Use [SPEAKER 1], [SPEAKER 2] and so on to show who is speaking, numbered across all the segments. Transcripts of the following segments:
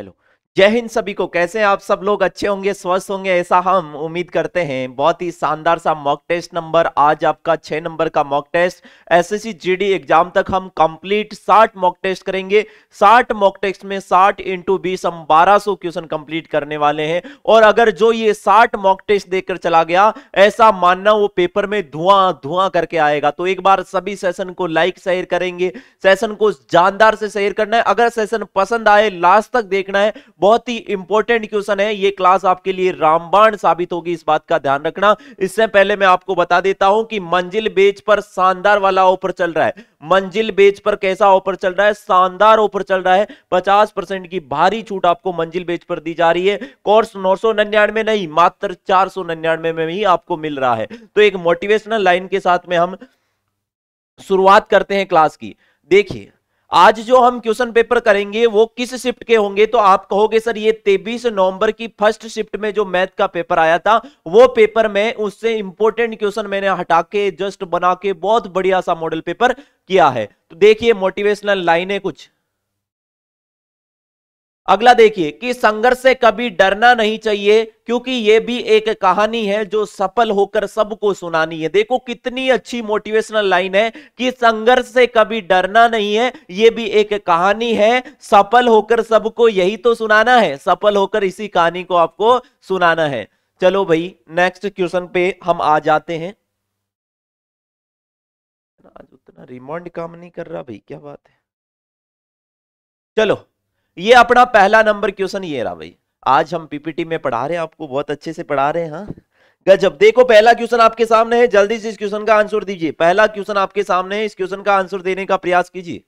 [SPEAKER 1] Hello जय हिंद सभी को कैसे हैं आप सब लोग अच्छे होंगे स्वस्थ होंगे ऐसा हम उम्मीद करते हैं बहुत ही शानदार सा मॉक टेस्ट नंबर आज आपका छह नंबर का mock test SSC GD exam तक हम कंप्लीट साठ मॉक टेस्ट करेंगे साठ मॉक टेस्ट में साठ इंटू बीस हम बारह सौ क्वेश्चन कंप्लीट करने वाले हैं और अगर जो ये साठ मॉक टेस्ट देकर चला गया ऐसा मानना वो पेपर में धुआं धुआं करके आएगा तो एक बार सभी सेशन को लाइक शेयर करेंगे सेशन को जानदार से शेयर करना है अगर सेशन पसंद आए लास्ट तक देखना है बहुत ही इंपॉर्टेंट क्वेश्चन है ये क्लास आपके लिए रामबाण साबित होगी इस बात का ध्यान रखना इससे पहले मैं आपको बता देता हूं कि मंजिल बेच पर शानदार वाला ऑफर चल रहा है मंजिल बेच पर कैसा ऑफर चल रहा है शानदार ऑफर चल रहा है 50 परसेंट की भारी छूट आपको मंजिल बेच पर दी जा रही है कोर्स नौ नहीं मात्र चार में ही आपको मिल रहा है तो एक मोटिवेशनल लाइन के साथ में हम शुरुआत करते हैं क्लास की देखिए आज जो हम क्वेश्चन पेपर करेंगे वो किस शिफ्ट के होंगे तो आप कहोगे सर ये तेबीस नवंबर की फर्स्ट शिफ्ट में जो मैथ का पेपर आया था वो पेपर में उससे इंपोर्टेंट क्वेश्चन मैंने हटा के जस्ट बना के बहुत बढ़िया सा मॉडल पेपर किया है तो देखिए मोटिवेशनल लाइनें कुछ अगला देखिए कि संघर्ष से कभी डरना नहीं चाहिए क्योंकि यह भी एक कहानी है जो सफल होकर सबको सुनानी है देखो कितनी अच्छी मोटिवेशनल लाइन है कि संघर्ष से कभी डरना नहीं है यह भी एक कहानी है सफल होकर सबको यही तो सुनाना है सफल होकर इसी कहानी को आपको सुनाना है चलो भाई नेक्स्ट क्वेश्चन पे हम आ जाते हैं आज उतना रिमांड काम नहीं कर रहा भाई क्या बात है चलो ये अपना पहला नंबर क्वेश्चन ये रहा भाई आज हम पीपीटी में पढ़ा रहे हैं आपको बहुत अच्छे से पढ़ा रहे हैं हाँ गजब देखो पहला क्वेश्चन आपके सामने है जल्दी से इस क्वेश्चन का आंसर दीजिए पहला क्वेश्चन आपके सामने है इस क्वेश्चन का आंसर देने का प्रयास कीजिए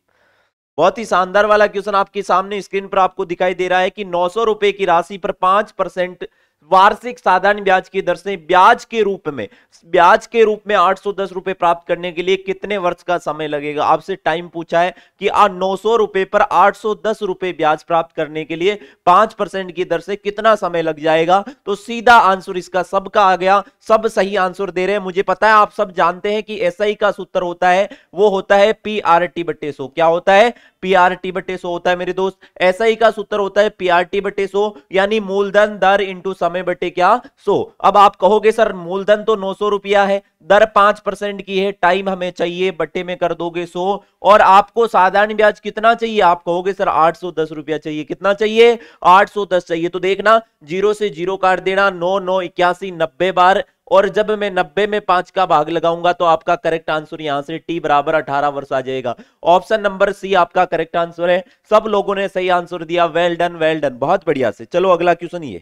[SPEAKER 1] बहुत ही शानदार वाला क्वेश्चन आपके सामने स्क्रीन पर आपको दिखाई दे रहा है कि नौ सौ रुपए की राशि पर पांच परसेंट वार्षिक साधारण ब्याज की दर से ब्याज के रूप में ब्याज के रूप में आठ सौ दस रुपए प्राप्त करने के लिए कितने वर्ष का समय लगेगा आपसे टाइम पूछा है कि नौ सौ रुपए पर आठ सौ दस रुपए ब्याज प्राप्त करने के लिए पांच परसेंट की दर से कितना समय लग जाएगा तो सीधा आंसर इसका सबका आ गया सब सही आंसर दे रहे हैं मुझे पता है आप सब जानते हैं कि एस ही का सूत्र होता है वो होता है पी आर टी बटे सो क्या होता है पी आर टी बटे सो होता है मेरे दोस्त एस ही का सूत्र होता है पी आर टी बटे सो यानी मूलधन दर इंटू समय समय बटे क्या सो अब आप कहोगे सर मूलधन तो नौ सौ रुपया है दर पांच परसेंट की है टाइम हमें चाहिए बट्टे में कर दोगे सो और आपको साधारण ब्याज कितना चाहिए आप कहोगे सर आठ सौ दस रुपया चाहिए कितना चाहिए आठ सौ दस चाहिए तो देखना जीरो से जीरो काट देना नौ नौ इक्यासी नब्बे बार और जब मैं नब्बे में पांच का भाग लगाऊंगा तो आपका करेक्ट आंसर यहां से टी बराबर अठारह वर्ष आ जाएगा ऑप्शन नंबर सी आपका करेक्ट आंसर है सब लोगों ने सही आंसर दिया वेल डन वेल डन बहुत बढ़िया से चलो अगला क्वेश्चन ये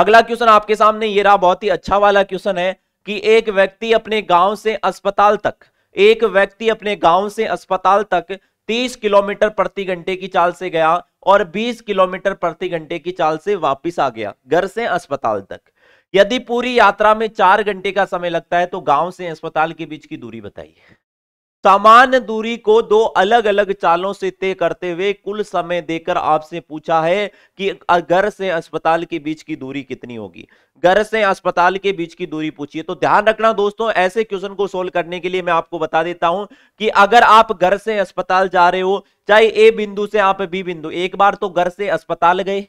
[SPEAKER 1] अगला क्वेश्चन आपके सामने ये रहा बहुत ही अच्छा वाला क्वेश्चन है कि एक व्यक्ति अपने गांव से अस्पताल तक एक व्यक्ति अपने गांव से अस्पताल तक 30 किलोमीटर प्रति घंटे की चाल से गया और 20 किलोमीटर प्रति घंटे की चाल से वापस आ गया घर से अस्पताल तक यदि पूरी यात्रा में चार घंटे का समय लगता है तो गांव से अस्पताल के बीच की दूरी बताइए सामान्य दूरी को दो अलग अलग चालों से तय करते हुए कुल समय देकर आपसे पूछा है कि घर से अस्पताल के बीच की दूरी कितनी होगी घर से अस्पताल के बीच की दूरी पूछिए तो ध्यान रखना दोस्तों ऐसे क्वेश्चन को सोल्व करने के लिए मैं आपको बता देता हूं कि अगर आप घर से अस्पताल जा रहे हो चाहे ए बिंदु से आप बी बिंदु एक बार तो घर से अस्पताल गए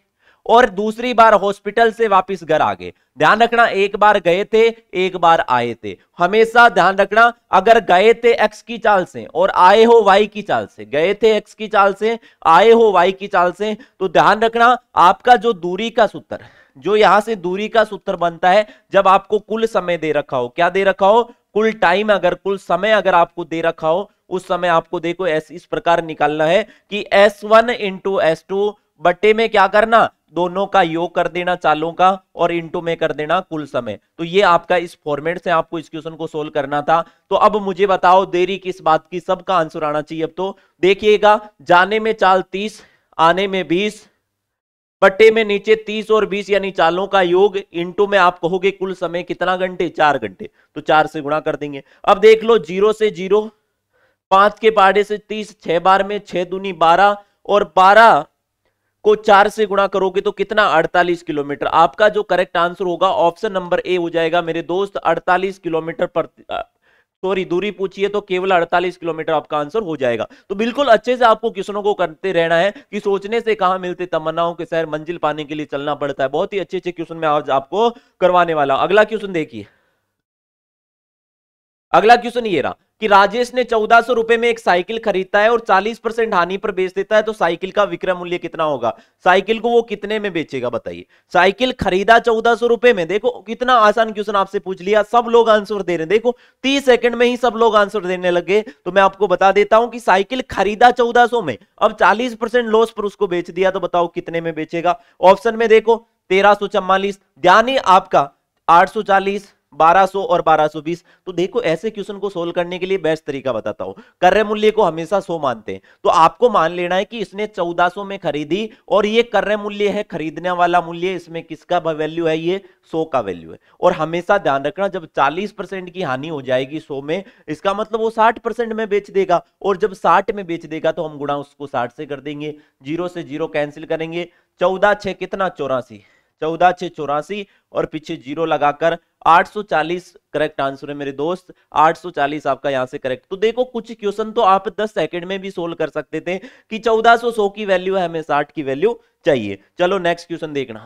[SPEAKER 1] और दूसरी बार हॉस्पिटल से वापस घर आ गए ध्यान रखना एक बार गए थे एक बार आए थे हमेशा ध्यान रखना अगर गए थे एक्स की चाल से और आए हो वाई की चाल से गए थे एक्स की चाल से आए हो वाई की चाल से तो ध्यान रखना आपका जो दूरी का सूत्र जो यहां से दूरी का सूत्र बनता है जब आपको कुल समय दे रखा हो क्या दे रखा हो कुल टाइम अगर कुल समय अगर आपको दे रखा हो उस समय आपको देखो ऐसे इस प्रकार निकालना है कि S one into S two बट्टे में क्या करना दोनों का योग कर देना चालों का और इंटू में कर देना कुल समय तो ये आपका इस फॉर्मेट से आपको इस क्वेश्चन को सोल्व करना था तो अब मुझे बताओ देरी किस बात की सबका आंसर आना चाहिए अब तो देखिएगा जाने में चाल तीस आने में बीस पट्टे में नीचे 30 और 20 यानी चालों का योग इंटू में आप कहोगे कुल समय कितना घंटे चार घंटे तो चार से गुणा कर देंगे अब देख लो जीरो से जीरो पांच के पाड़े से तीस छह बार में छह दूनी बारह और बारह को चार से गुणा करोगे तो कितना 48 किलोमीटर आपका जो करेक्ट आंसर होगा ऑप्शन नंबर ए हो जाएगा मेरे दोस्त 48 किलोमीटर पर सॉरी दूरी पूछिए तो केवल 48 किलोमीटर आपका आंसर हो जाएगा तो बिल्कुल अच्छे से आपको क्वेश्चनों को करते रहना है कि सोचने से कहा मिलते तमन्नाओं के शहर मंजिल पाने के लिए चलना पड़ता है बहुत ही अच्छे अच्छे क्वेश्चन में आज आपको करवाने वाला अगला क्वेश्चन देखिए अगला क्वेश्चन ये रहा कि राजेश ने चौदह सौ रुपए में एक साइकिल खरीदता है और चालीस परसेंट हानि पर बेच देता है तो साइकिल का विक्रय मूल्य कितना होगा साइकिल को वो कितने में बेचेगा बताइए साइकिल खरीदा चौदह सौ रुपए में देखो कितना आसान क्वेश्चन आपसे पूछ लिया सब लोग आंसर दे रहे हैं देखो तीस सेकंड में ही सब लोग आंसर देने लगे तो मैं आपको बता देता हूं कि साइकिल खरीदा चौदह में अब चालीस लॉस पर उसको बेच दिया तो बताओ कितने में बेचेगा ऑप्शन में देखो तेरह ध्यान आपका आठ सौ चालीस 1200 और 1220 तो देखो ऐसे क्वेश्चन को सोल्व करने के लिए बेस्ट तरीका बताता हूं कर्य मूल्य को हमेशा सो मानते हैं तो आपको मान लेना है कि इसने 1400 में खरीदी और ये कर्य मूल्य है खरीदने वाला मूल्य इसमें किसका वैल्यू है ये 100 का वैल्यू है और हमेशा ध्यान रखना जब 40 परसेंट की हानि हो जाएगी सो में इसका मतलब वो साठ परसेंट में बेच देगा और जब साठ में बेच देगा तो हम गुणा उसको साठ से कर देंगे जीरो से जीरो कैंसिल करेंगे चौदह छह कितना चौरासी चौदह छह चौरासी और पीछे जीरो लगाकर 840 करेक्ट आंसर है मेरे दोस्त 840 आपका यहां से करेक्ट तो देखो कुछ क्वेश्चन तो आप 10 सेकंड में भी सोल्व कर सकते थे कि 1400 सौ की वैल्यू है हमें 60 की वैल्यू चाहिए चलो नेक्स्ट क्वेश्चन देखना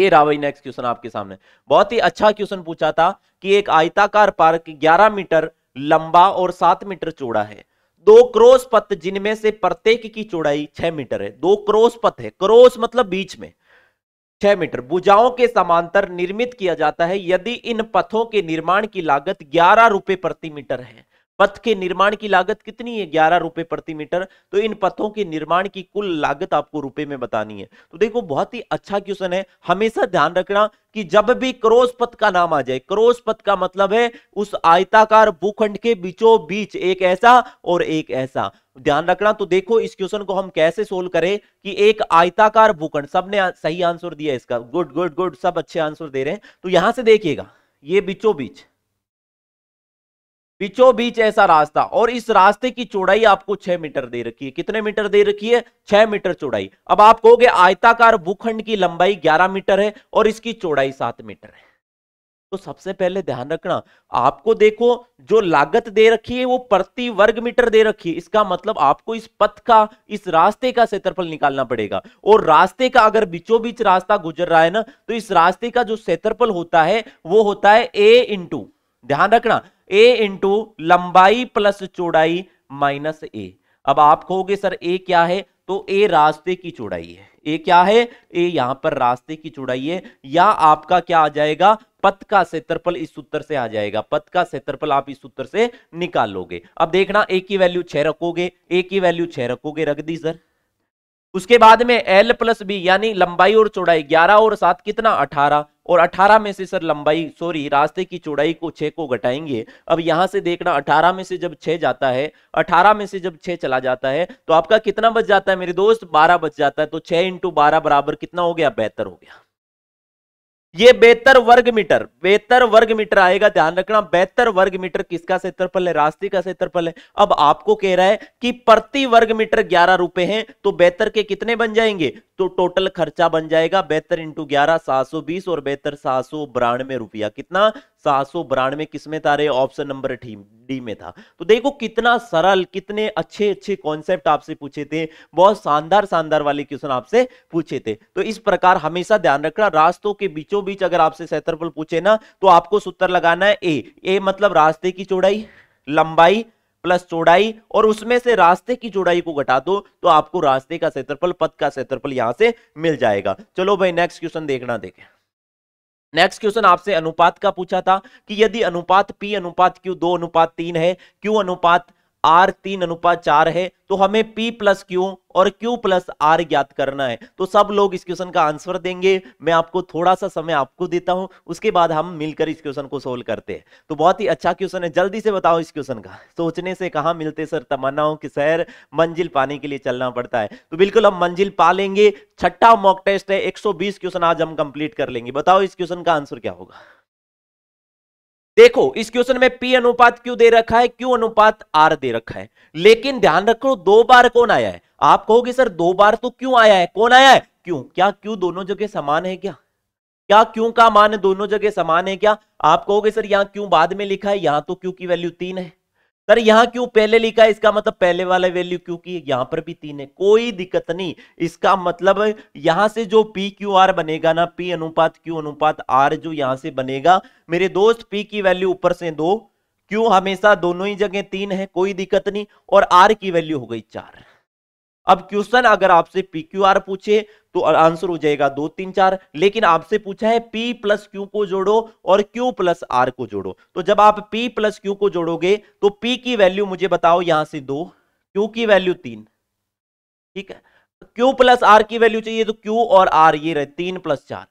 [SPEAKER 1] ये रावई नेक्स्ट क्वेश्चन आपके सामने बहुत ही अच्छा क्वेश्चन पूछा था कि एक आयताकार पार्क ग्यारह मीटर लंबा और सात मीटर चौड़ा है दो क्रोस पथ जिनमें से प्रत्येक की चौड़ाई छह मीटर है दो क्रोस पथ है क्रोस मतलब बीच में छह मीटर भुजाओं के समांतर निर्मित किया जाता है यदि इन पथों के निर्माण की लागत ग्यारह रुपए प्रति मीटर है पथ के निर्माण की लागत कितनी है ग्यारह रुपए प्रति मीटर तो इन पथों के निर्माण की कुल लागत आपको रुपए में बतानी है तो देखो बहुत ही अच्छा क्वेश्चन है हमेशा ध्यान रखना कि जब भी क्रोस पथ का नाम आ जाए क्रोस पथ का मतलब है उस आयताकार भूखंड के बीचों बीच एक ऐसा और एक ऐसा ध्यान रखना तो देखो इस क्वेश्चन को हम कैसे सोल्व करें कि एक आयताकार भूखंड सबने सही आंसर दिया इसका गुड गुड गुड सब अच्छे आंसर दे रहे हैं तो यहां से देखिएगा ये बिचो बीच बिचो बीच ऐसा रास्ता और इस रास्ते की चौड़ाई आपको छह मीटर दे रखी है कितने मीटर दे रखी है छह मीटर चौड़ाई अब आप कहोगे आयताकार भूखंड की लंबाई ग्यारह मीटर है और इसकी चौड़ाई सात मीटर है तो सबसे पहले ध्यान रखना आपको देखो जो लागत दे रखी है वो प्रति वर्ग मीटर दे रखी है इसका मतलब आपको इस पथ का इस रास्ते का क्षेत्रफल निकालना पड़ेगा और रास्ते का अगर बीचों बीच रास्ता गुजर रहा है ना तो इस रास्ते का जो क्षेत्रफल होता है वो होता है ए इंटू ध्यान रखना ए इंटू लंबाई प्लस चौड़ाई माइनस ए अब आप कहोगे सर ए क्या है तो ए रास्ते की चौड़ाई है ए क्या है ए यहां पर रास्ते की चौड़ाई है या आपका क्या आ जाएगा पथ का क्षेत्रफल इस सूत्र से आ जाएगा पथ का क्षेत्रफल आप इस सूत्र से निकालोगे अब देखना ए की वैल्यू छह रखोगे ए की वैल्यू छह रखोगे रख दी सर उसके बाद में एल प्लस बी यानी लंबाई और चौड़ाई ग्यारह और सात कितना अठारह और 18 में से सर लंबाई सॉरी रास्ते की चौड़ाई को 6 को घटाएंगे अब यहां से देखना 18 में से जब 6 जाता है 18 में से जब 6 चला जाता है तो आपका कितना बच जाता है मेरे दोस्त 12 बच जाता है तो 6 इंटू बारह बराबर कितना हो गया बेहतर हो गया ये बेहतर वर्ग मीटर बेहतर वर्ग मीटर आएगा ध्यान रखना बेहतर वर्ग मीटर किसका क्षेत्रफल है रास्ते का क्षेत्रफल है अब आपको कह रहा है कि प्रति वर्ग मीटर ग्यारह रुपए हैं तो बेहतर के कितने बन जाएंगे तो टोटल खर्चा बन जाएगा बेहतर इंटू ग्यारह सात सौ बीस और बेहतर सात सौ रुपया कितना सात सौ बानवे किसमें था रे ऑप्शन नंबर डी में था तो देखो कितना सरल कितने अच्छे अच्छे कॉन्सेप्ट आपसे पूछे थे बहुत शानदार शानदार वाले क्वेश्चन आपसे पूछे थे तो इस प्रकार हमेशा ध्यान रखना रास्तों के बीचों बीच अगर आपसे क्षेत्रफल पूछे ना तो आपको सूत्र लगाना है ए ए मतलब रास्ते की चौड़ाई लंबाई प्लस चौड़ाई और उसमें से रास्ते की चौड़ाई को घटा दो तो आपको रास्ते का क्षेत्रफल पद का क्षेत्रफल यहां से मिल जाएगा चलो भाई नेक्स्ट क्वेश्चन देखना देखें नेक्स्ट क्वेश्चन आपसे अनुपात का पूछा था कि यदि अनुपात पी अनुपात क्यू दो अनुपात तीन है क्यू अनुपात आर तीन अनुपात चार है तो हमें पी प्लस क्यू और क्यू प्लस आर ज्ञात करना है तो सब लोग इस क्वेश्चन का आंसर देंगे मैं आपको थोड़ा सा समय आपको देता हूं उसके बाद हम मिलकर इस क्वेश्चन को सोल्व करते हैं तो बहुत ही अच्छा क्वेश्चन है जल्दी से बताओ इस क्वेश्चन का सोचने से कहा मिलते सर तमन्नाओं की सैर मंजिल पाने के लिए चलना पड़ता है तो बिल्कुल हम मंजिल पा लेंगे छठा मॉक टेस्ट है एक क्वेश्चन आज हम कंप्लीट कर लेंगे बताओ इस क्वेश्चन का आंसर क्या होगा देखो इस क्वेश्चन में पी अनुपात क्यों दे रखा है क्यों अनुपात आर दे रखा है लेकिन ध्यान रखो दो बार कौन आया है आप कहोगे सर दो बार तो क्यों आया है कौन आया है क्यों क्या क्यों दोनों जगह समान है क्या क्या क्यों का मान दोनों जगह समान है क्या आप कहोगे सर यहाँ क्यों बाद में लिखा है यहां तो क्यों की वैल्यू तीन है सर यहां क्यों पहले लिखा है इसका मतलब पहले वाला वैल्यू क्योंकि यहां पर भी तीन है कोई दिक्कत नहीं इसका मतलब यहां से जो पी क्यू आर बनेगा ना पी अनुपात क्यू अनुपात आर जो यहां से बनेगा मेरे दोस्त पी की वैल्यू ऊपर से दो क्यू हमेशा दोनों ही जगह तीन है कोई दिक्कत नहीं और आर की वैल्यू हो गई चार अब क्वेश्चन अगर आपसे पी क्यू आर पूछे तो आंसर हो जाएगा दो तीन चार लेकिन आपसे पूछा है पी प्लस क्यू को जोड़ो और क्यू प्लस आर को जोड़ो तो जब आप पी प्लस क्यू को जोड़ोगे तो पी की वैल्यू मुझे बताओ यहां से दो क्यू की वैल्यू तीन ठीक है क्यू प्लस आर की वैल्यू चाहिए तो क्यू और आर ये रहे तीन प्लस चार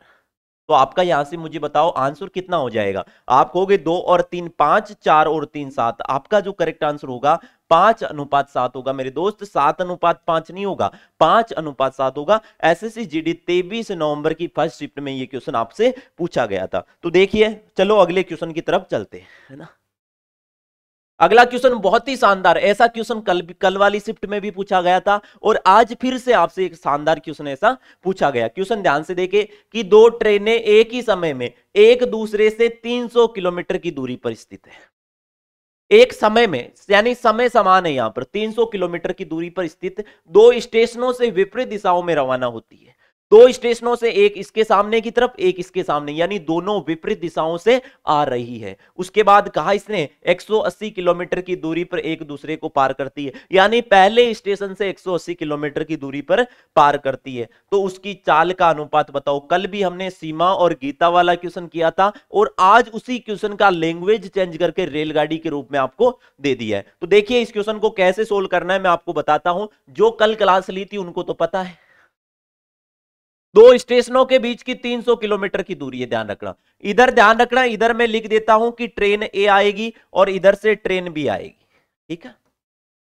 [SPEAKER 1] तो आपका यहां से मुझे बताओ आंसर कितना हो जाएगा आप कहोगे दो और तीन पांच चार और तीन सात आपका जो करेक्ट आंसर होगा पांच अनुपात सात होगा मेरे दोस्त सात अनुपात पांच नहीं होगा पांच अनुपात सात होगा एसएससी जीडी तेबीस नवंबर की फर्स्ट शिफ्ट में ये क्वेश्चन आपसे पूछा गया था तो देखिए चलो अगले क्वेश्चन की तरफ चलते है ना अगला क्वेश्चन बहुत ही शानदार ऐसा क्वेश्चन कल कल वाली शिफ्ट में भी पूछा गया था और आज फिर से आपसे एक शानदार क्वेश्चन ऐसा पूछा गया क्वेश्चन ध्यान से देखे कि दो ट्रेनें एक ही समय में एक दूसरे से 300 किलोमीटर की दूरी पर स्थित है एक समय में यानी समय समान है यहां पर 300 किलोमीटर की दूरी पर स्थित दो स्टेशनों से विपरीत दिशाओं में रवाना होती है दो स्टेशनों से एक इसके सामने की तरफ एक इसके सामने यानी दोनों विपरीत दिशाओं से आ रही है उसके बाद कहा इसने 180 किलोमीटर की दूरी पर एक दूसरे को पार करती है यानी पहले स्टेशन से 180 किलोमीटर की दूरी पर पार करती है तो उसकी चाल का अनुपात बताओ कल भी हमने सीमा और गीता वाला क्वेश्चन किया था और आज उसी क्वेश्चन का लैंग्वेज चेंज करके रेलगाड़ी के रूप में आपको दे दिया है तो देखिए इस क्वेश्चन को कैसे सोल्व करना है मैं आपको बताता हूं जो कल क्लास ली थी उनको तो पता है दो स्टेशनों के बीच की 300 किलोमीटर की दूरी है ध्यान रखना इधर ध्यान रखना इधर मैं लिख देता हूं कि ट्रेन ए आएगी और इधर से ट्रेन बी आएगी ठीक है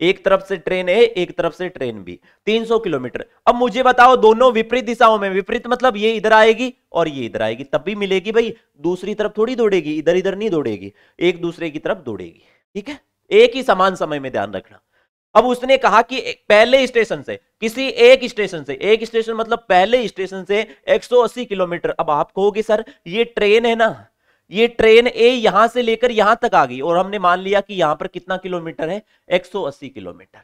[SPEAKER 1] एक तरफ से ट्रेन ए एक तरफ से ट्रेन बी 300 किलोमीटर अब मुझे बताओ दोनों विपरीत दिशाओं में विपरीत मतलब ये इधर आएगी और ये इधर आएगी तब भी मिलेगी भाई दूसरी तरफ थोड़ी दौड़ेगी इधर इधर नहीं दौड़ेगी एक दूसरे की तरफ दौड़ेगी ठीक है एक ही समान समय में ध्यान रखना अब उसने कहा कि पहले स्टेशन से किसी एक स्टेशन से एक स्टेशन मतलब पहले स्टेशन से 180 किलोमीटर अब आप कहोगे सर ये ट्रेन है ना ये ट्रेन ए यहां से लेकर यहां तक आ गई और हमने मान लिया कि यहां पर कितना किलोमीटर है 180 किलोमीटर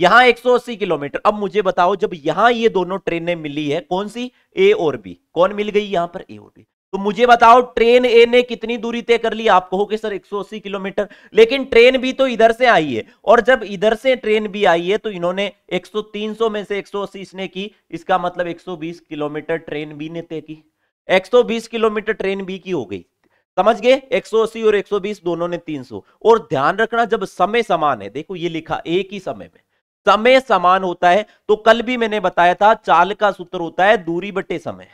[SPEAKER 1] यहां 180 किलोमीटर अब मुझे बताओ जब यहां ये दोनों ट्रेनें मिली है कौन सी ए और बी कौन मिल गई यहां पर ए और बी तो मुझे बताओ ट्रेन ए ने कितनी दूरी तय कर ली आप कहोगे सर 180 किलोमीटर लेकिन ट्रेन भी तो इधर से आई है और जब इधर से ट्रेन भी आई है तो इन्होंने 100 300 में से 180 इसने की इसका मतलब 120 किलोमीटर ट्रेन बी ने तय की 120 किलोमीटर ट्रेन बी की हो गई समझ गए 180 और 120 दोनों ने 300 और ध्यान रखना जब समय समान है देखो ये लिखा एक ही समय में समय समान होता है तो कल भी मैंने बताया था चाल का सूत्र होता है दूरी बटे समय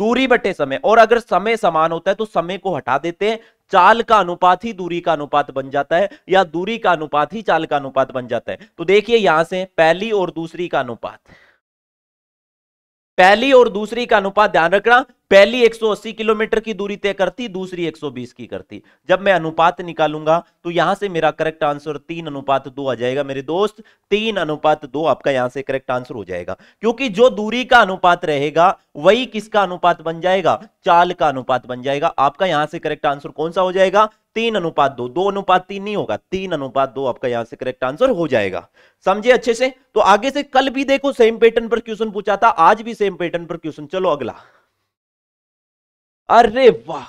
[SPEAKER 1] दूरी बटे समय और अगर समय समान होता है तो समय को हटा देते हैं चाल का अनुपात ही दूरी का अनुपात बन जाता है या दूरी का अनुपात ही चाल का अनुपात बन जाता है तो देखिए यहां से पहली और दूसरी का अनुपात पहली और दूसरी का अनुपात ध्यान रखना पहली 180 किलोमीटर की दूरी तय करती दूसरी 120 की करती जब मैं अनुपात निकालूंगा तो यहां से मेरा करेक्ट आंसर तीन अनुपात दो आ जाएगा मेरे दोस्त तीन अनुपात दो आपका यहां से करेक्ट आंसर हो जाएगा क्योंकि जो दूरी का अनुपात रहेगा वही किसका अनुपात बन जाएगा चाल का अनुपात बन जाएगा आपका यहां से करेक्ट आंसर कौन सा हो जाएगा तीन अनुपात दो दो अनुपात तीन नहीं होगा तीन अनुपात दो आपका यहां से करेक्ट आंसर हो जाएगा समझे अच्छे से तो आगे से कल भी देखो सेम पैटर्न पर क्वेश्चन पूछा था आज भी सेम पैटर्न पर क्वेश्चन चलो अगला अरे वाह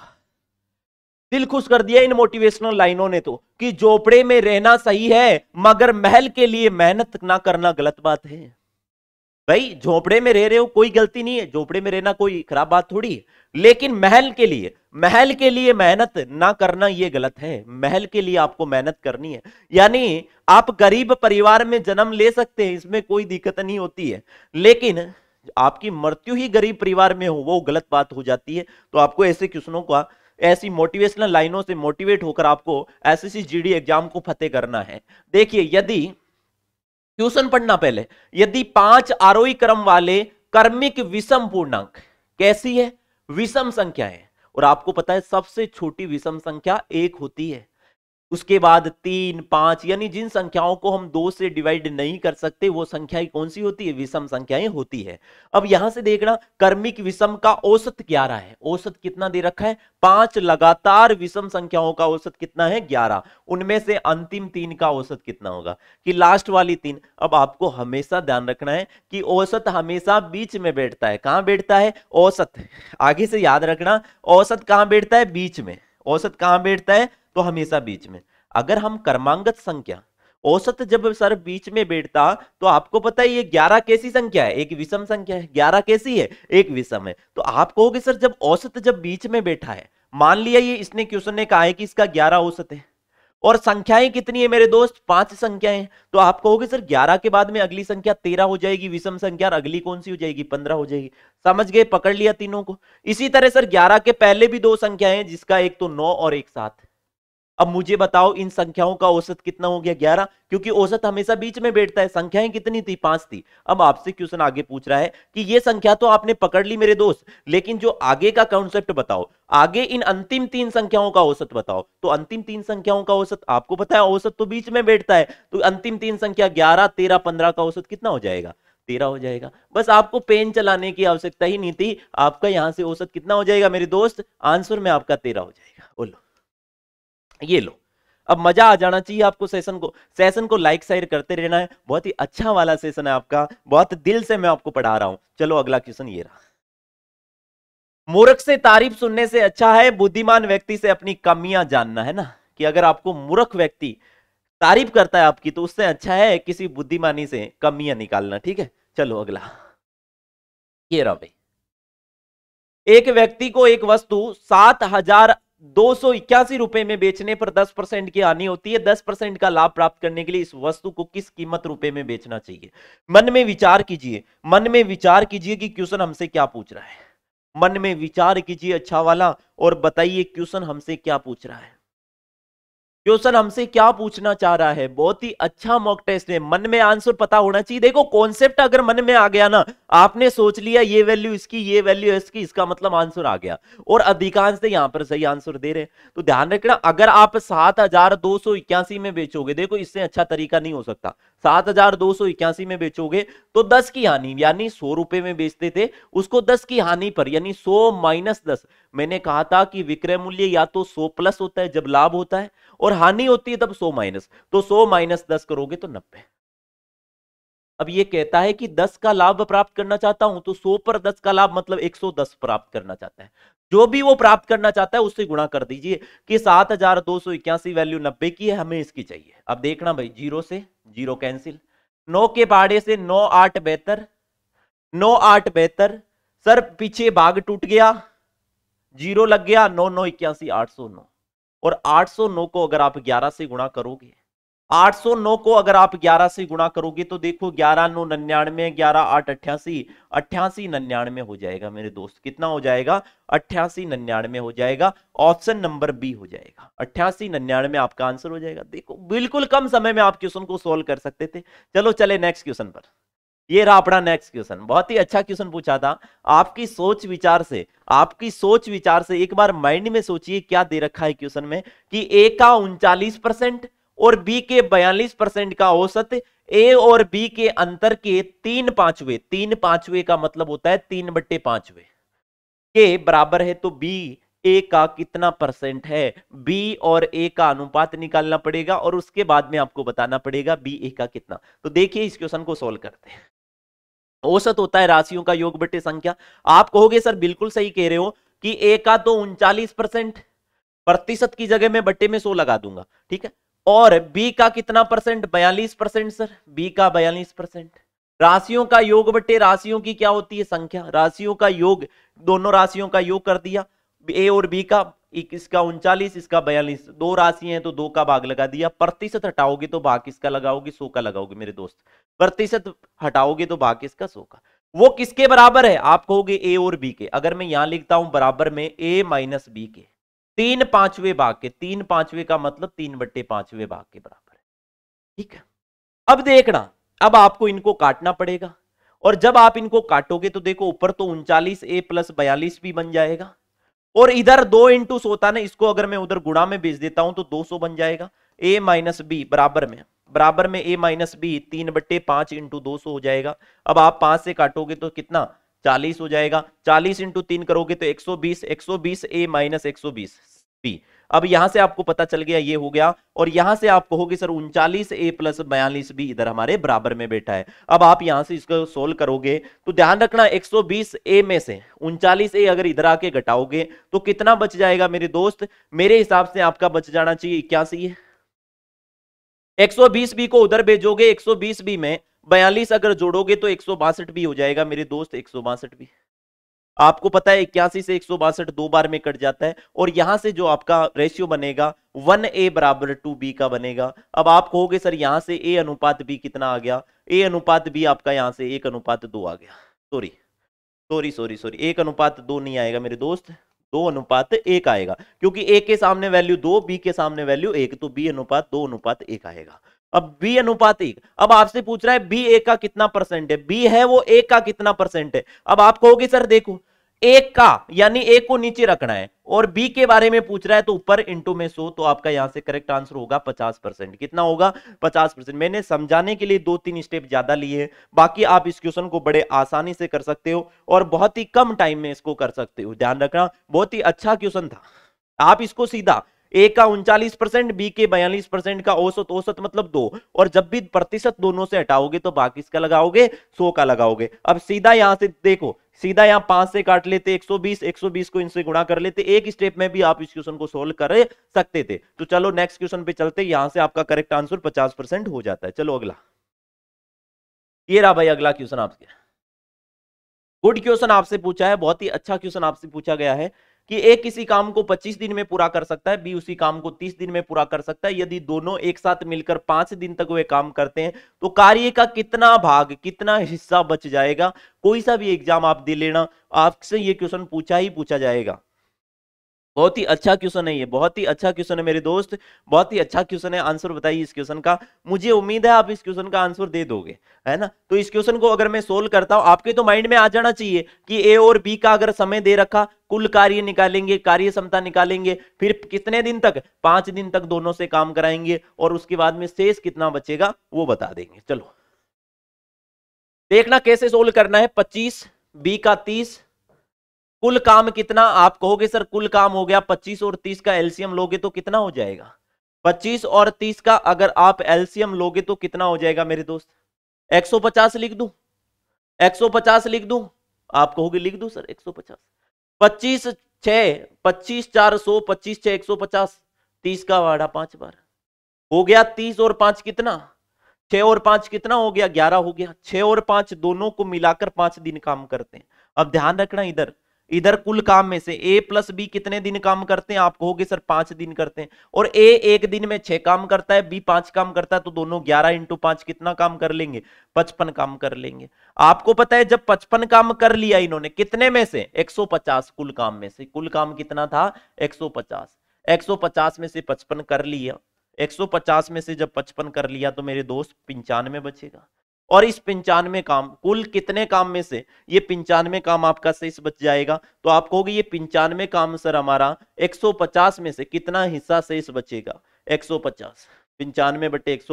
[SPEAKER 1] दिल खुश कर दिया इन मोटिवेशनल लाइनों ने तो कि झोपड़े में रहना सही है मगर महल के लिए मेहनत ना करना गलत बात है भाई झोपड़े में रह रहे हो कोई गलती नहीं है झोपड़े में रहना कोई खराब बात थोड़ी है लेकिन महल के लिए महल के लिए मेहनत ना करना ये गलत है महल के लिए आपको मेहनत करनी है यानी आप गरीब परिवार में जन्म ले सकते हैं इसमें कोई दिक्कत नहीं होती है लेकिन आपकी मृत्यु ही गरीब परिवार में हो वो गलत बात हो जाती है तो आपको ऐसे क्वेश्चनों का ऐसी मोटिवेशनल लाइनों से मोटिवेट होकर आपको एस एस एग्जाम को फतेह करना है देखिए यदि क्वेश्चन पढ़ना पहले यदि पांच आरोही क्रम वाले कर्मिक विषम पूर्णांक कैसी है विषम संख्या है और आपको पता है सबसे छोटी विषम संख्या एक होती है उसके बाद तीन पांच यानी जिन संख्याओं को हम दो से डिवाइड नहीं कर सकते वो संख्याएं कौन सी होती है विषम संख्याएं होती है अब यहां से देखना कर्मिक विषम का औसत ग्यारह है औसत कितना दे रखा है पांच लगातार विषम संख्याओं का औसत कितना है ग्यारह उनमें से अंतिम तीन का औसत कितना होगा कि लास्ट वाली तीन अब आपको हमेशा ध्यान रखना है कि औसत हमेशा बीच में बैठता है कहां बैठता है औसत आगे से याद रखना औसत कहां बैठता है बीच में औसत कहाँ बैठता है तो हमेशा बीच में अगर हम कर्मांगत संख्या औसत जब सर बीच में बैठता तो आपको पता है ये ग्यारह कैसी संख्या है एक विषम संख्या है ग्यारह कैसी है एक विषम है तो आप कहोगे सर जब औसत जब बीच में बैठा है मान लिया ये इसने क्वेश्चन ने कहा है कि इसका ग्यारह औसत है और संख्याएं कितनी है मेरे दोस्त पांच संख्याएं तो आप कहोगे सर ग्यारह के बाद में अगली संख्या तेरह हो जाएगी विषम संख्या और अगली कौन सी हो जाएगी पंद्रह हो जाएगी समझ गए पकड़ लिया तीनों को इसी तरह सर ग्यारह के पहले भी दो संख्याएं जिसका एक तो नौ और एक साथ अब मुझे बताओ इन संख्याओं का औसत कितना हो गया ग्यारह क्योंकि औसत हमेशा बीच में बैठता है संख्याएं कितनी थी पांच थी अब आपसे क्वेश्चन आगे पूछ रहा है कि ये संख्या तो आपने पकड़ ली मेरे दोस्त लेकिन जो आगे का कॉन्सेप्ट बताओ आगे इन अंतिम तीन संख्याओं का औसत बताओ तो अंतिम तीन संख्याओं का औसत आपको बताया औसत तो बीच में बैठता है तो अंतिम तीन संख्या ग्यारह तेरह पंद्रह का औसत कितना हो जाएगा तेरह हो जाएगा बस आपको पेन चलाने की आवश्यकता ही नहीं थी आपका यहां से औसत कितना हो जाएगा मेरे दोस्त आंसर में आपका तेरह हो जाएगा ये लो अब मजा आ जाना चाहिए आपको सेशन को सेशन को लाइक शेयर करते रहना है बहुत ही अच्छा वाला सेशन है आपका बहुत दिल से मैं आपको पढ़ा रहा हूं चलो अगला क्वेश्चन ये रहा मूर्ख से तारीफ सुनने से अच्छा है बुद्धिमान व्यक्ति से अपनी कमियां जानना है ना कि अगर आपको मूर्ख व्यक्ति तारीफ करता है आपकी तो उससे अच्छा है किसी बुद्धिमानी से कमियां निकालना ठीक है चलो अगला ये रहा भाई एक व्यक्ति को एक वस्तु सात हजार दो सौ इक्यासी रुपए में बेचने पर दस परसेंट की हानि होती है दस परसेंट का लाभ प्राप्त करने के लिए इस वस्तु को किस कीमत रुपए में बेचना चाहिए मन में विचार कीजिए मन में विचार कीजिए कि क्वेश्चन हमसे क्या पूछ रहा है मन में विचार कीजिए अच्छा वाला और बताइए क्वेश्चन हमसे क्या पूछ रहा है जो सर हमसे क्या पूछना चाह रहा है बहुत ही अच्छा मॉक टेस्ट है मन में आंसर पता होना चाहिए देखो कॉन्सेप्ट अगर मन में आ गया ना आपने सोच लिया ये वैल्यू इसकी ये वैल्यू इसकी इसका मतलब आंसर आ गया और अधिकांश तो यहाँ पर सही आंसर दे रहे तो ध्यान रखना अगर आप सात में बेचोगे देखो इससे अच्छा तरीका नहीं हो सकता सात हजार दो सौ इक्यासी में बेचोगे तो दस की हानि यानी सौ रुपए में बेचते थे उसको दस की हानि पर यानी सौ माइनस दस मैंने कहा था कि विक्रय मूल्य या तो सौ प्लस होता है जब लाभ होता है और हानि होती है तब सौ माइनस तो सौ माइनस दस करोगे तो नब्बे अब ये कहता है कि 10 का लाभ प्राप्त करना चाहता हूं तो 100 पर 10 का लाभ मतलब 110 प्राप्त करना चाहता है जो भी वो प्राप्त करना चाहता है उससे गुणा कर दीजिए कि सात हजार दो सौ इक्यासी वैल्यू नब्बे की है हमें इसकी चाहिए अब देखना भाई जीरो से जीरो कैंसिल नौ के बाड़े से नौ आठ बेहतर नौ आठ बेहतर सर पीछे भाग टूट गया जीरो लग गया नौ नौ इक्यासी आठ सौ नौ और आठ सौ नौ को अगर आप ग्यारह से गुणा करोगे 809 को अगर आप 11 से गुणा करोगे तो देखो ग्यारह नौ नन्यानवे ग्यारह आठ अट्ठासी अट्ठासी नन्यानवे हो जाएगा मेरे दोस्त कितना हो जाएगा अट्ठासी नन्यानवे हो जाएगा ऑप्शन नंबर बी हो जाएगा अट्ठासी नन्यानवे आपका आंसर हो जाएगा देखो बिल्कुल कम समय में आप क्वेश्चन को सोल्व कर सकते थे चलो चले नेक्स्ट क्वेश्चन पर ये रहा अपना नेक्स्ट क्वेश्चन बहुत ही अच्छा क्वेश्चन पूछा था आपकी सोच विचार से आपकी सोच विचार से एक बार माइंड में सोचिए क्या दे रखा है क्वेश्चन में कि ए का उनचालीस परसेंट और बी के बयालीस परसेंट का औसत ए और बी के अंतर के तीन पांचवे तीन पांचवे का मतलब होता है तीन बट्टे पांचवे के बराबर है तो बी ए का कितना परसेंट है बी और ए का अनुपात निकालना पड़ेगा और उसके बाद में आपको बताना पड़ेगा बी ए का कितना तो देखिए इस क्वेश्चन को सोल्व करते हैं औसत होता है राशियों का योग बटे संख्या आप कहोगे सर बिल्कुल सही कह रहे हो कि ए का तो उनचालीस परसेंट प्रतिशत की जगह मैं बट्टे में सो लगा दूंगा ठीक है और बी का कितना परसेंट बयालीस परसेंट सर बी का बयालीस परसेंट राशियों का योग बटे राशियों की क्या होती है संख्या राशियों का योग दोनों राशियों का योग कर दिया ए और बी का इसका उनचालीस इसका बयालीस दो राशि हैं तो दो का भाग लगा दिया प्रतिशत हटाओगे तो भाग किसका लगाओगे सो का लगाओगे मेरे दोस्त प्रतिशत हटाओगे तो भाग किसका सो का वो किसके बराबर है आप कहोगे ए और बी के अगर मैं यहां लिखता हूं बराबर में ए माइनस बी के तीन पांचवे भाग के तीन पांचवे का मतलब तीन बट्टे पांचवे भाग के बराबर है ठीक है अब देखना अब आपको इनको काटना पड़ेगा और जब आप इनको काटोगे तो देखो ऊपर तो उनचालीस ए प्लस बयालीस भी बन जाएगा और इधर दो इंटू सोता ना इसको अगर मैं उधर गुड़ा में बेच देता हूं तो 200 बन जाएगा ए माइनस बी बराबर में बराबर में ए माइनस बी तीन बट्टे पांच इंटू दो हो जाएगा अब आप पांच से काटोगे तो कितना चालीस हो जाएगा चालीस इंटू तीन करोगे तो एक सौ बीस एक सौ बीस ए माइनस एक सौ बीस बी अब यहां से आपको पता चल गया ये हो गया और यहां से आप कहोगे सर उनचालीस ए प्लस बयालीस बी इधर हमारे बराबर में बैठा है अब आप यहां से इसको सोल्व करोगे तो ध्यान रखना 120 ए में से उनचालीस ए अगर इधर आके घटाओगे तो कितना बच जाएगा मेरे दोस्त मेरे हिसाब से आपका बच जाना चाहिए इक्यासी एक बीस बी को उधर भेजोगे एक बीस बी में बयालीस अगर जोड़ोगे तो एक सौ बी हो जाएगा मेरे दोस्त एक सौ बी आपको पता है इक्यासी से एक दो बार में कट जाता है और यहां से जो आपका रेशियो बनेगा वन ए बराबर टू बी का बनेगा अब आप कहोगे सर यहां से ए अनुपात बी कितना आ गया ए अनुपात बी आपका यहां से एक अनुपात दो आ गया सॉरी सॉरी सॉरी सॉरी एक अनुपात दो नहीं आएगा मेरे दोस्त दो अनुपात एक आएगा क्योंकि ए के सामने वैल्यू दो बी के सामने वैल्यू एक तो बी अनुपात दो अनुपात एक आएगा अब बी अनुपात एक अब आपसे पूछ रहा है बी ए का कितना परसेंट है बी है वो ए का कितना परसेंट है अब आप कहोगे सर देखो एक का यानी एक को नीचे रखना है और बी के बारे में पूछ रहा है तो ऊपर इंटू में सो तो आपका यहां से करेक्ट आंसर होगा पचास परसेंट कितना होगा पचास परसेंट मैंने समझाने के लिए दो तीन स्टेप ज्यादा लिए हैं बाकी आप इस क्वेश्चन को बड़े आसानी से कर सकते हो और बहुत ही कम टाइम में इसको कर सकते हो ध्यान रखना बहुत ही अच्छा क्वेश्चन था आप इसको सीधा ए का उनचालीस परसेंट बी के बयालीस परसेंट का औसत औसत मतलब दो और जब भी प्रतिशत दोनों से हटाओगे तो बाकी इसका लगाओगे सो का लगाओगे अब सीधा यहां से देखो सीधा यहां पांच से काट लेते 120 120 को इनसे गुणा कर लेते एक स्टेप में भी आप इस क्वेश्चन को सोल्व कर सकते थे तो चलो नेक्स्ट क्वेश्चन पे चलते यहां से आपका करेक्ट आंसर पचास परसेंट हो जाता है चलो अगला ये रहा भाई अगला क्वेश्चन आपके गुड क्वेश्चन आपसे पूछा है बहुत ही अच्छा क्वेश्चन आपसे पूछा गया है कि ए किसी काम को 25 दिन में पूरा कर सकता है बी उसी काम को 30 दिन में पूरा कर सकता है यदि दोनों एक साथ मिलकर पांच दिन तक वे काम करते हैं तो कार्य का कितना भाग कितना हिस्सा बच जाएगा कोई सा भी एग्जाम आप दे लेना आपसे ये क्वेश्चन पूछा ही पूछा जाएगा बहुत ही अच्छा क्वेश्चन है ये बहुत ही अच्छा क्वेश्चन है मेरे दोस्त बहुत ही अच्छा क्वेश्चन है आंसर बताइए इस क्वेश्चन का मुझे उम्मीद है आप इस क्वेश्चन का आंसर दे दोगे है ना तो इस क्वेश्चन को अगर मैं सोल्व करता हूं आपके तो माइंड में आ जाना चाहिए कि ए और बी का अगर समय दे रखा कुल कार्य निकालेंगे कार्य क्षमता निकालेंगे फिर कितने दिन तक पांच दिन तक दोनों से काम कराएंगे और उसके बाद में शेष कितना बचेगा वो बता देंगे चलो देखना कैसे सोल्व करना है पच्चीस बी का तीस कुल काम कितना आप कहोगे सर कुल काम हो गया 25 और 30 का एलसीएम लोगे तो कितना हो जाएगा 25 और 30 का अगर आप एलसीएम लोगे तो कितना हो जाएगा मेरे दोस्त 150 लिख दू 150 लिख दू आप कहोगे लिख दू सर 150 25 6 पच्चीस छह एक सौ पचास तीस का वाड़ा पांच बार हो गया तीस और पांच कितना छ और पांच कितना हो गया ग्यारह हो गया छह और पांच दोनों को मिलाकर पांच दिन काम करते हैं अब ध्यान रखना इधर इधर कुल काम में से ए प्लस बी कितने दिन काम करते हैं आप कहोगे सर पांच दिन करते हैं और ए एक दिन में छह काम करता है बी पांच काम करता है तो दोनों ग्यारह इंटू पांच कितना काम कर लेंगे पचपन काम कर लेंगे आपको पता है जब पचपन काम कर लिया इन्होंने कितने में से एक कुल काम में से कुल काम कितना था एक सौ में से पचपन कर लिया 150 में से जब पचपन कर लिया तो मेरे दोस्त पंचानवे बचेगा और इस पंचानवे काम कुल कितने काम में से ये पंचानवे काम आपका शेष बच जाएगा तो आप कहोगे ये पंचानवे काम सर हमारा 150 में से कितना हिस्सा शेष बचेगा 150 पचास पंचानवे बटे एक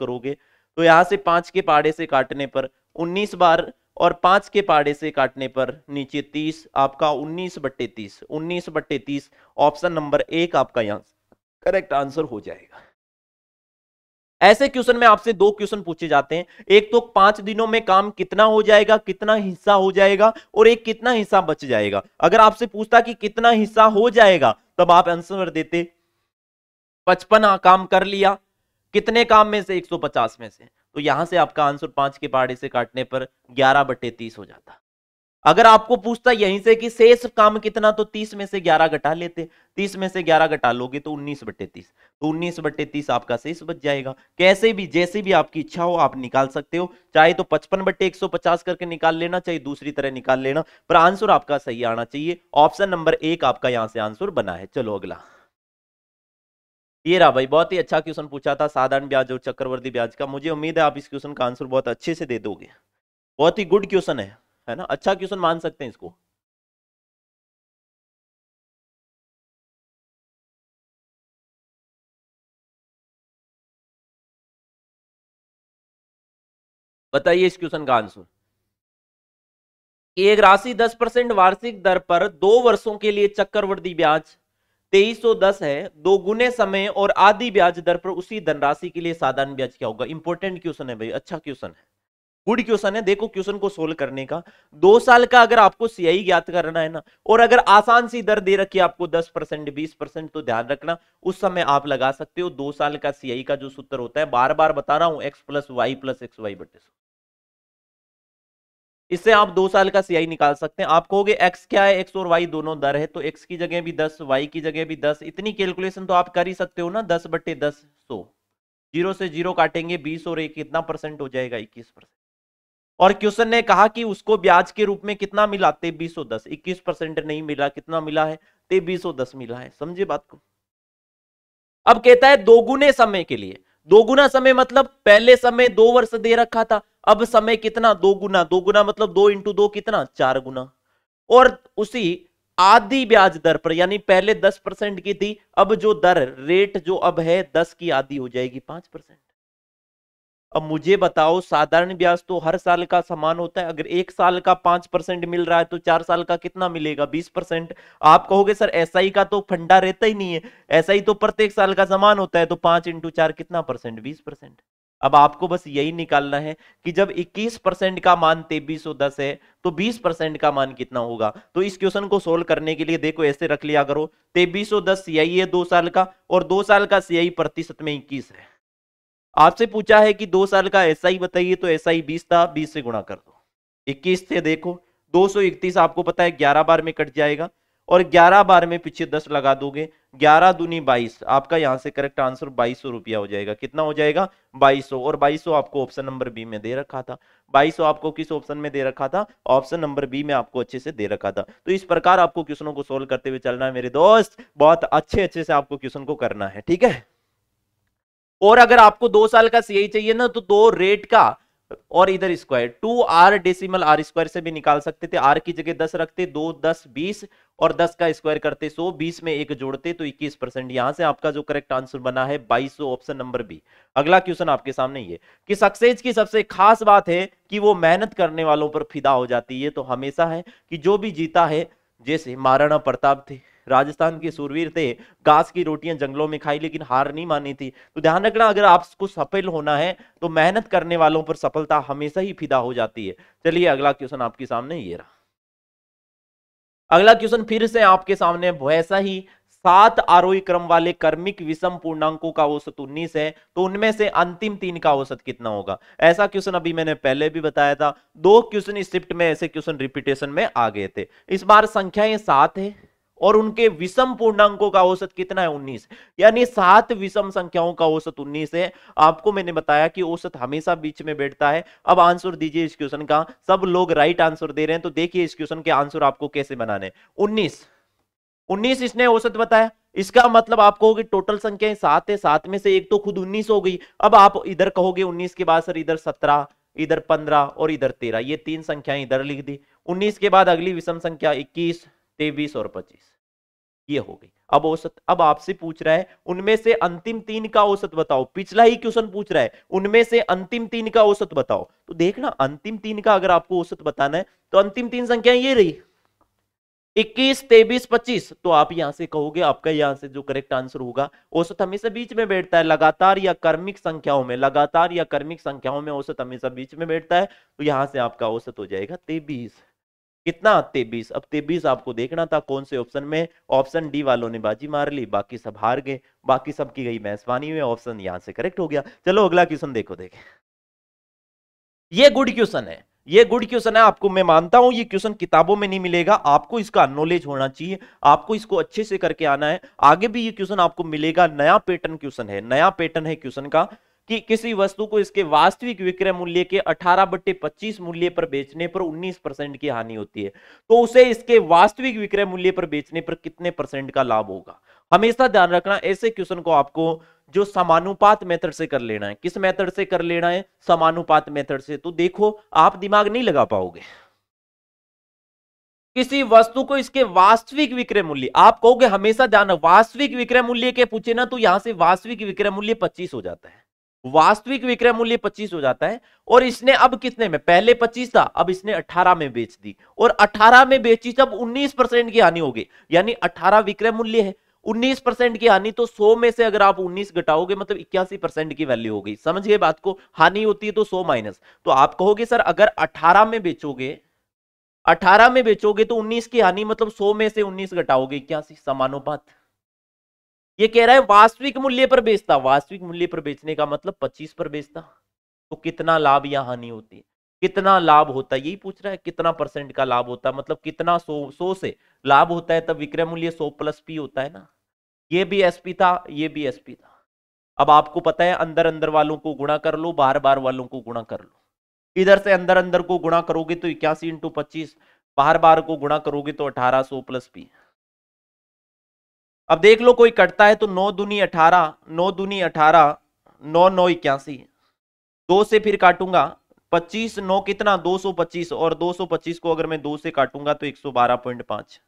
[SPEAKER 1] करोगे तो यहाँ से पांच के पाड़े से काटने पर उन्नीस बार और पाँच के पाड़े से काटने पर नीचे तीस आपका उन्नीस बट्टे तीस उन्नीस बट्टे तीस ऑप्शन नंबर एक आपका यहाँ करेक्ट आंसर हो जाएगा ऐसे क्वेश्चन में आपसे दो क्वेश्चन पूछे जाते हैं एक तो पांच दिनों में काम कितना हो जाएगा कितना हिस्सा हो जाएगा और एक कितना हिस्सा बच जाएगा अगर आपसे पूछता कि कितना हिस्सा हो जाएगा तब आप आंसर देते पचपन काम कर लिया कितने काम में से 150 में से तो यहां से आपका आंसर पांच के पहाड़े से काटने पर ग्यारह बटे तीस हो जाता अगर आपको पूछता यहीं से कि शेष काम कितना तो 30 में से 11 घटा लेते 30 में से 11 घटा लोगे तो 19 बटे तीस तो 19 बटे तीस आपका शेष बच जाएगा कैसे भी जैसे भी आपकी इच्छा हो आप निकाल सकते हो चाहे तो 55 बटे 150 करके निकाल लेना चाहे दूसरी तरह निकाल लेना पर आंसर आपका सही आना चाहिए ऑप्शन नंबर एक आपका यहाँ से आंसर बना है चलो अगला ये रहा भाई बहुत ही अच्छा क्वेश्चन पूछा था साधारण ब्याज और चक्रवर्ती ब्याज का मुझे उम्मीद है आप इस क्वेश्चन का आंसर बहुत अच्छे से दे दोगे बहुत ही गुड क्वेश्चन है है ना अच्छा क्वेश्चन मान सकते हैं इसको बताइए इस क्वेश्चन का आंसर एक राशि दस परसेंट वार्षिक दर पर दो वर्षों के लिए चक्रवर्ती ब्याज तेईस सौ दस है दो गुने समय और आदि ब्याज दर पर उसी धनराशि के लिए साधारण ब्याज क्या होगा इंपॉर्टेंट क्वेश्चन है भाई अच्छा क्वेश्चन है गुड क्वेश्चन है देखो क्वेश्चन को सोल्व करने का दो साल का अगर आपको सीआई ज्ञात करना है ना और अगर आसान सी दर दे रखी आपको 10 परसेंट बीस परसेंट तो ध्यान रखना उस समय आप लगा सकते हो दो साल का सीआई का जो सूत्र होता है बार बार बता रहा हूं X plus Y plus X Y बटे इससे आप दो साल का सीआई निकाल सकते हैं आप कहोगे एक्स क्या है एक्स और वाई दोनों दर है तो एक्स की जगह भी दस वाई की जगह भी दस इतनी कैलकुलेशन तो आप कर ही सकते हो ना दस बट्टे दस सो जीरो से जीरो काटेंगे बीस और एक कितना परसेंट हो जाएगा इक्कीस परसेंट और क्वेश्चन ने कहा कि उसको ब्याज के रूप में कितना मिला तेबीस सौ दस इक्कीस परसेंट नहीं मिला कितना मिला है तेबीस सौ दस मिला है समझे बात को अब कहता है दोगुने समय के लिए दोगुना समय मतलब पहले समय दो वर्ष दे रखा था अब समय कितना दो गुना दो गुना मतलब दो इंटू दो कितना चार गुना और उसी आधी ब्याज दर पर यानी पहले दस परसेंट की थी अब जो दर रेट जो अब है दस की आधी हो जाएगी पांच परसेंट अब मुझे बताओ साधारण ब्याज तो हर साल का समान होता है अगर एक साल का पांच परसेंट मिल रहा है तो चार साल का कितना मिलेगा बीस परसेंट आप कहोगे सर ऐसा ही का तो फंडा रहता ही नहीं है ऐसा ही तो प्रत्येक साल का समान होता है तो पांच इंटू चार कितना परसेंट बीस परसेंट अब आपको बस यही निकालना है कि जब 21 परसेंट का मान तेबीस दस है तो 20 परसेंट का मान कितना होगा तो इस क्वेश्चन को सोल्व करने के लिए देखो ऐसे रख लिया करो तेबीस दस सीआई e है दो साल का और दो साल का सीआई e प्रतिशत में इक्कीस है आपसे पूछा है कि दो साल का एस बताइए तो एस आई बीस था बीस से गुणा कर दो इक्कीस थे देखो दो सौ इकतीस आपको पता है ग्यारह बार में कट जाएगा और ग्यारह बार में पीछे दस लगा दोगे ग्यारह दूनी बाईस आपका यहाँ से करेक्ट आंसर बाईस सौ रुपया हो जाएगा कितना हो जाएगा बाईस सौ और बाईस सौ आपको ऑप्शन नंबर बी में दे रखा था बाईस सौ आपको किस ऑप्शन में दे रखा था ऑप्शन नंबर बी में आपको अच्छे से दे रखा था तो इस प्रकार आपको क्वेश्चनों को सोल्व करते हुए चलना है मेरे दोस्त बहुत अच्छे अच्छे से आपको क्वेश्चन को करना है ठीक है और अगर आपको दो साल का सीआई चाहिए ना तो दो रेट का और इधर square two R decimal R square से भी निकाल सकते थे आर की जगह दस रखते दो दस बीस और दस का स्क्वायर करते सो बीस में एक जोड़ते तो इक्कीस परसेंट यहाँ से आपका जो करेक्ट आंसर बना है बाईस ऑप्शन नंबर बी अगला क्वेश्चन आपके सामने ये कि सक्सेस की सबसे खास बात है कि वो मेहनत करने वालों पर फिदा हो जाती है तो हमेशा है कि जो भी जीता है जैसे महाराणा प्रताप थे राजस्थान के सूरवीर थे घास की रोटियां जंगलों में खाई लेकिन हार नहीं मानी थी तो ध्यान रखना अगर आपको सफल होना है तो मेहनत करने वालों पर सफलता हमेशा ही फिदा हो जाती है चलिए अगला क्वेश्चन आपके सामने ये रहा अगला क्वेश्चन फिर से आपके सामने वैसा ही सात आरोही क्रम वाले कर्मिक विषम पूर्णांकों का औसत उन्नीस है तो उनमें से अंतिम तीन का औसत कितना होगा ऐसा क्वेश्चन अभी मैंने पहले भी बताया था दो क्वेश्चन इस शिफ्ट में ऐसे क्वेश्चन रिपीटेशन में आ गए थे इस बार संख्याएं सात है और उनके विषम पूर्णांकों का औसत कितना है 19 यानी सात विषम संख्याओं का औसत 19 है आपको मैंने बताया कि औसत हमेशा बीच में बैठता है अब आंसर दीजिए इस क्वेश्चन का सब लोग राइट आंसर दे रहे हैं तो देखिए इस क्वेश्चन के आंसर आपको कैसे बनाने उन्नीस उन्नीस इसने औसत बताया इसका मतलब आप कहोगे टोटल संख्या सात है सात में से एक तो खुद उन्नीस हो गई अब आप इधर कहोगे उन्नीस के बाद सर इधर सत्रह इधर पंद्रह और इधर तेरह ये तीन संख्याएं इधर लिख दी उन्नीस के बाद अगली विषम संख्या इक्कीस तेईस और पच्चीस ये हो गई अब औसत अब आपसे पूछ रहा है उनमें से अंतिम तीन का औसत बताओ पिछला ही क्वेश्चन पूछ रहा है उनमें से अंतिम तीन का औसत बताओ तो देखना अंतिम तीन का अगर आपको औसत बताना है तो अंतिम तीन संख्या ये रही इक्कीस तेईस पच्चीस तो आप यहां से कहोगे आपका यहां से जो करेक्ट आंसर होगा औसत हमेशा बीच में बैठता है लगातार या कर्मिक संख्याओं में लगातार या कर्मिक संख्याओं में औसत हमेशा बीच में बैठता है तो यहां से आपका औसत हो जाएगा तेईस कितना तेबीस अब तेबीस आपको देखना था कौन से ऑप्शन में ऑप्शन डी वालों ने बाजी मार ली बाकी सब हार गए बाकी सब की गई मेजबानी में ऑप्शन यहां से करेक्ट हो गया चलो अगला क्वेश्चन देखो देखे ये गुड क्वेश्चन है ये गुड क्वेश्चन है आपको मैं मानता हूं ये क्वेश्चन किताबों में नहीं मिलेगा आपको इसका नॉलेज होना चाहिए आपको इसको अच्छे से करके आना है आगे भी ये क्वेश्चन आपको मिलेगा नया पैटर्न क्वेश्चन है नया पैटर्न है क्वेश्चन का कि किसी वस्तु को इसके वास्तविक विक्रय मूल्य के 18 बट्टे पच्चीस मूल्य पर बेचने पर 19 परसेंट की हानि होती है तो उसे इसके वास्तविक विक्रय मूल्य पर बेचने पर कितने परसेंट का लाभ होगा हमेशा ध्यान रखना ऐसे क्वेश्चन को आपको जो समानुपात मेथड से कर लेना है किस मेथड से कर लेना है समानुपात मेथड से तो देखो आप दिमाग नहीं लगा पाओगे किसी वस्तु को इसके वास्तविक विक्रय मूल्य आप कहोगे हमेशा ध्यान वास्तविक विक्रय मूल्य के पूछे ना तो यहां से वास्तविक विक्रय मूल्य 25 हो जाता है वास्तविक विक्रय मूल्य 25 हो जाता है और इसने अब कितने में पहले 25 था अब इसने 18 में बेच दी और 18 में बेची तब 19 परसेंट की हानि होगी यानी 18 विक्रय मूल्य है 19 परसेंट की हानि तो 100 में से अगर आप 19 घटाओगे मतलब इक्यासी परसेंट की वैल्यू होगी समझिए बात को हानि होती है तो 100 माइनस तो आप कहोगे सर अगर अठारह में बेचोगे अठारह में बेचोगे तो उन्नीस की हानि मतलब सो में से उन्नीस घटाओगे इक्यासी समानुपात ये कह रहा है वास्तविक मूल्य पर बेचता वास्तविक मूल्य पर बेचने का मतलब पच्चीस पर बेचता तो कितना लाभ या हानि होती कितना लाभ होता है यही पूछ रहा है कितना परसेंट का लाभ होता है मतलब कितना सो सो से लाभ होता है तब विक्रय मूल्य सौ प्लस पी होता है ना ये भी एसपी था ये भी एसपी था अब आपको पता है अंदर अंदर वालों को गुणा कर लो बार बार वालों को गुणा कर लो इधर से अंदर अंदर को गुणा करोगे तो इक्यासी इंटू पच्चीस बार बार को गुणा करोगे तो अठारह सो प्लस पी अब देख लो कोई कटता है तो नौ दूनी अठारह नौ दूनी अठारह नौ नौ इक्यासी दो से फिर काटूंगा पच्चीस नौ कितना दो सौ पच्चीस और दो सौ पच्चीस को अगर मैं दो से काटूंगा तो एक सौ बारह पॉइंट पाँच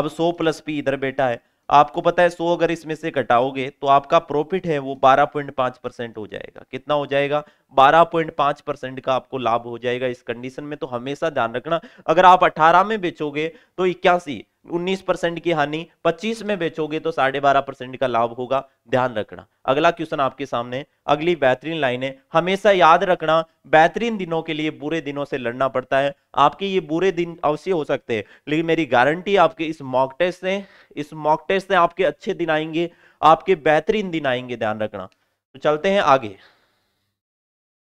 [SPEAKER 1] अब सौ प्लस पी इधर बैठा है आपको पता है सो अगर इसमें से कटाओगे तो आपका प्रॉफिट है वो बारह पॉइंट पाँच परसेंट हो जाएगा कितना हो जाएगा बारह पॉइंट पाँच परसेंट का आपको लाभ हो जाएगा इस कंडीशन में तो हमेशा ध्यान रखना अगर आप अठारह में बेचोगे तो इक्यासी 19 परसेंट की हानि 25 में बेचोगे तो साढ़े बारह परसेंट का लाभ होगा ध्यान रखना अगला क्वेश्चन आपके सामने अगली बेहतरीन लाइन है हमेशा याद रखना बेहतरीन दिनों के लिए बुरे दिनों से लड़ना पड़ता है आपके ये बुरे दिन अवश्य हो सकते हैं लेकिन मेरी गारंटी आपके इस मॉक टेस्ट से इस मॉक टेस्ट से आपके अच्छे दिन आएंगे आपके बेहतरीन दिन आएंगे ध्यान रखना तो चलते हैं आगे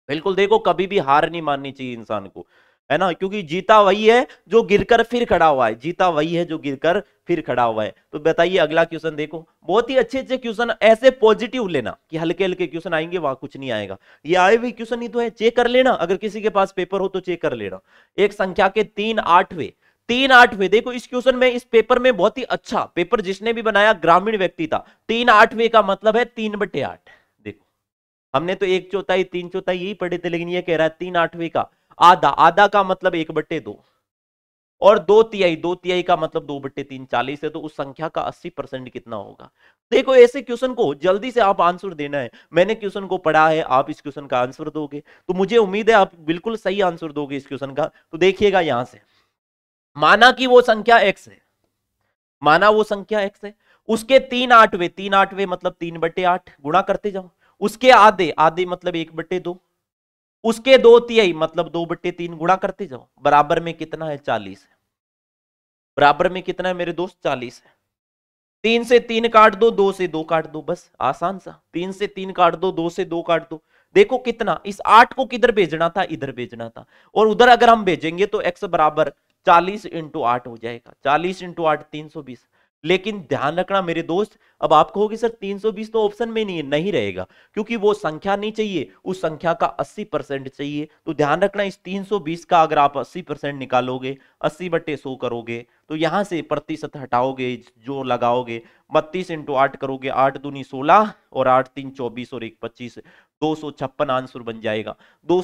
[SPEAKER 1] बिल्कुल देखो कभी भी हार नहीं माननी चाहिए इंसान को है ना क्योंकि जीता वही है जो गिरकर फिर खड़ा हुआ है जीता वही है जो गिरकर फिर खड़ा हुआ है तो बताइए अगला क्वेश्चन देखो बहुत ही अच्छे अच्छे क्वेश्चन ऐसे पॉजिटिव लेना कि हल्के हल्के क्वेश्चन आएंगे वहां कुछ नहीं आएगा ये आए हुए क्वेश्चन ही तो है चेक कर लेना अगर किसी के पास पेपर हो तो चेक कर लेना एक संख्या के तीन आठवें तीन आठवें देखो इस क्वेश्चन में इस पेपर में बहुत ही अच्छा पेपर जिसने भी बनाया ग्रामीण व्यक्ति था तीन आठवें का मतलब है तीन बटे आठ देखो हमने तो एक चौथाई तीन चौथाई यही पढ़े थे लेकिन ये कह रहा है तीन आठवें का आधा आधा का मतलब एक बट्टे दो और दो तिहाई दो तिहाई का मतलब दो बट्टे तीन चालीस है तो उस संख्या का अस्सी परसेंट कितना होगा देखो ऐसे क्वेश्चन को जल्दी से आप आंसर देना है मैंने क्वेश्चन को पढ़ा है आप इस क्वेश्चन का आंसर दोगे तो मुझे उम्मीद है आप बिल्कुल सही आंसर दोगे इस क्वेश्चन का तो देखिएगा यहां से माना कि वो संख्या एक्स है माना वो संख्या एक्स है उसके तीन आठवे तीन आठवे मतलब तीन बट्टे आठ गुणा करते जाओ उसके आधे आधे मतलब एक बट्टे दो उसके दो तिहाई मतलब दो बट्टे तीन गुणा करते जाओ बराबर में कितना है चालीस है बराबर में कितना है मेरे दोस्त चालीस है तीन से तीन काट दो दो से दो काट दो बस आसान सा तीन से तीन काट दो दो से दो काट दो देखो कितना इस आठ को किधर भेजना था इधर भेजना था और उधर अगर हम भेजेंगे तो एक्स बराबर चालीस इंटू आठ हो जाएगा चालीस इंटू आठ तीन सौ बीस लेकिन ध्यान रखना मेरे दोस्त अब आप कहोगे सर 320 तो ऑप्शन में नहीं है नहीं रहेगा क्योंकि वो संख्या नहीं चाहिए उस संख्या का 80 परसेंट चाहिए तो ध्यान रखना इस 320 का अगर आप 80 परसेंट निकालोगे 80 बटे सो करोगे तो यहां से प्रतिशत हटाओगे जो लगाओगे बत्तीस इंटू आठ करोगे आठ दूनी सोलह और आठ तीन चौबीस और एक पच्चीस दो आंसर बन जाएगा दो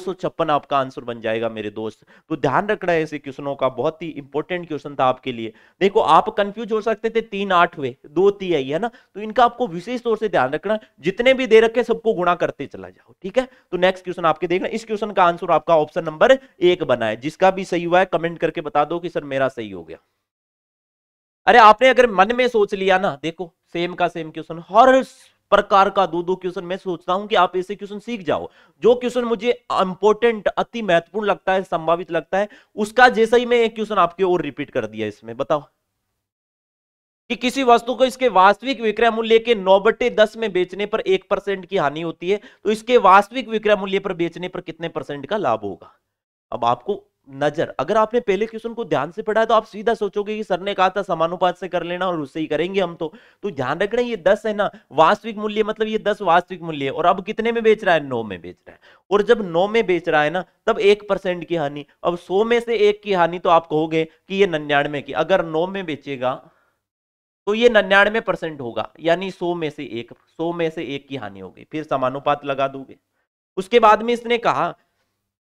[SPEAKER 1] आपका आंसर बन जाएगा मेरे दोस्त तो ध्यान रखना है ऐसे क्वेश्चनों का बहुत ही इंपॉर्टेंट क्वेश्चन था आपके लिए देखो आप कंफ्यूज हो सकते थे तीन आठ हुए दो ती आई है ना तो इनका आपको विशेष तौर से ध्यान रखना जितने भी दे रखे सबको गुणा करते चला जाओ ठीक है तो नेक्स्ट क्वेश्चन आपके देखना इस क्वेश्चन का आंसर आपका ऑप्शन नंबर एक बना है जिसका भी सही हुआ है कमेंट करके बता दो कि सर मेरा सही हो गया अरे आपने अगर मन में सोच लिया ना देखो सेम का सेम क्वेश्चन हर प्रकार का दो दो क्वेश्चन मैं सोचता हूं कि आप ऐसे क्वेश्चन सीख जाओ जो क्वेश्चन मुझे इंपॉर्टेंट अति महत्वपूर्ण लगता है संभावित लगता है उसका जैसा ही मैं एक क्वेश्चन आपके और रिपीट कर दिया इसमें बताओ कि किसी वस्तु को इसके वास्तविक विक्रय मूल्य के नौ बटे दस में बेचने पर एक परसेंट की हानि होती है तो इसके वास्तविक विक्रय मूल्य पर बेचने पर कितने परसेंट का लाभ होगा अब आपको नजर अगर आपने पहले क्वेश्चन को ध्यान से पढ़ा है तो आप सीधा सोचोगे कि सर ने कहा था समानुपात से कर लेना और उससे ही करेंगे हम तो तो ध्यान रखना ये दस है ना वास्तविक मूल्य मतलब ये दस वास्तविक मूल्य है और अब कितने में बेच रहा है नौ में बेच रहा है और जब नौ में बेच रहा है ना तब एक परसेंट की हानि अब सौ में से एक की हानि तो आप कहोगे कि ये नन्यानवे की अगर नौ में बेचेगा तो ये नन्यानवे परसेंट होगा यानी सौ में से एक सौ में से एक की हानि होगी फिर समानुपात लगा दोगे उसके बाद में इसने कहा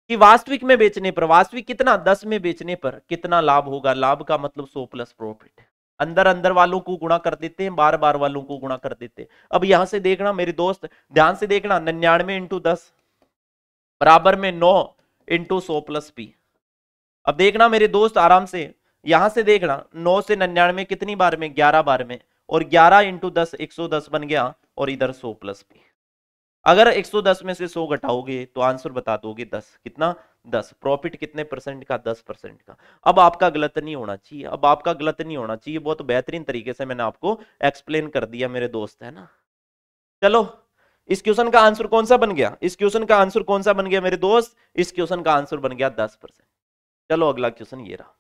[SPEAKER 1] कि वास्तविक में बेचने पर वास्तविक कितना दस में बेचने पर कितना लाभ होगा लाभ का मतलब सो प्लस प्रॉफिट अंदर अंदर वालों को गुणा कर देते हैं बार बार वालों को गुणा कर देते हैं अब यहां से देखना मेरे दोस्त ध्यान से देखना निन्यानवे इंटू दस बराबर में नौ इंटू सो प्लस पी अब देखना मेरे दोस्त आराम से यहां से देखना नौ से निन्यानवे कितनी बार में ग्यारह बार में और ग्यारह इंटू दस एक सौ दस बन गया और इधर सो प्लस पी अगर 110 में से 100 घटाओगे तो आंसर बता दोगे 10 कितना 10 प्रॉफिट कितने परसेंट का 10 परसेंट का अब आपका गलत नहीं होना चाहिए अब आपका गलत नहीं होना चाहिए बहुत बेहतरीन तरीके से मैंने आपको एक्सप्लेन कर दिया मेरे दोस्त है ना चलो इस क्वेश्चन का आंसर कौन सा बन गया इस क्वेश्चन का आंसर कौन सा बन गया मेरे दोस्त इस क्वेश्चन का आंसर बन गया दस परसेंट चलो अगला क्वेश्चन ये रहा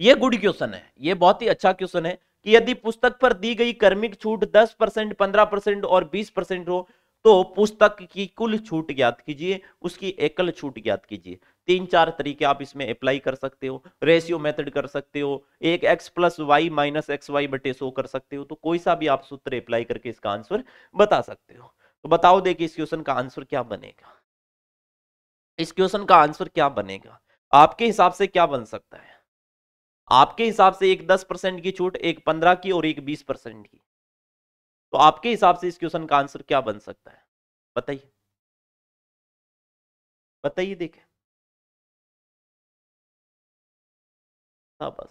[SPEAKER 1] ये गुड क्वेश्चन है ये बहुत ही अच्छा क्वेश्चन है कि यदि पुस्तक पर दी गई कर्मिक छूट 10 परसेंट पंद्रह परसेंट और 20 परसेंट हो तो पुस्तक की कुल छूट ज्ञात कीजिए उसकी एकल छूट ज्ञात कीजिए तीन चार तरीके आप इसमें अप्लाई कर सकते हो रेशियो मेथड कर सकते हो एक X plus Y minus X Y बटे सो कर सकते हो तो कोई सा भी आप सूत्र अप्लाई करके इसका आंसर बता सकते हो तो बताओ देखिए इस क्वेश्चन का आंसर क्या बनेगा इस क्वेश्चन का आंसर क्या बनेगा आपके हिसाब से क्या बन सकता है आपके हिसाब से एक दस परसेंट की छूट एक पंद्रह की और एक बीस परसेंट की तो आपके हिसाब से इस क्वेश्चन का आंसर क्या बन सकता है बताइए बताइए देखें हाँ बस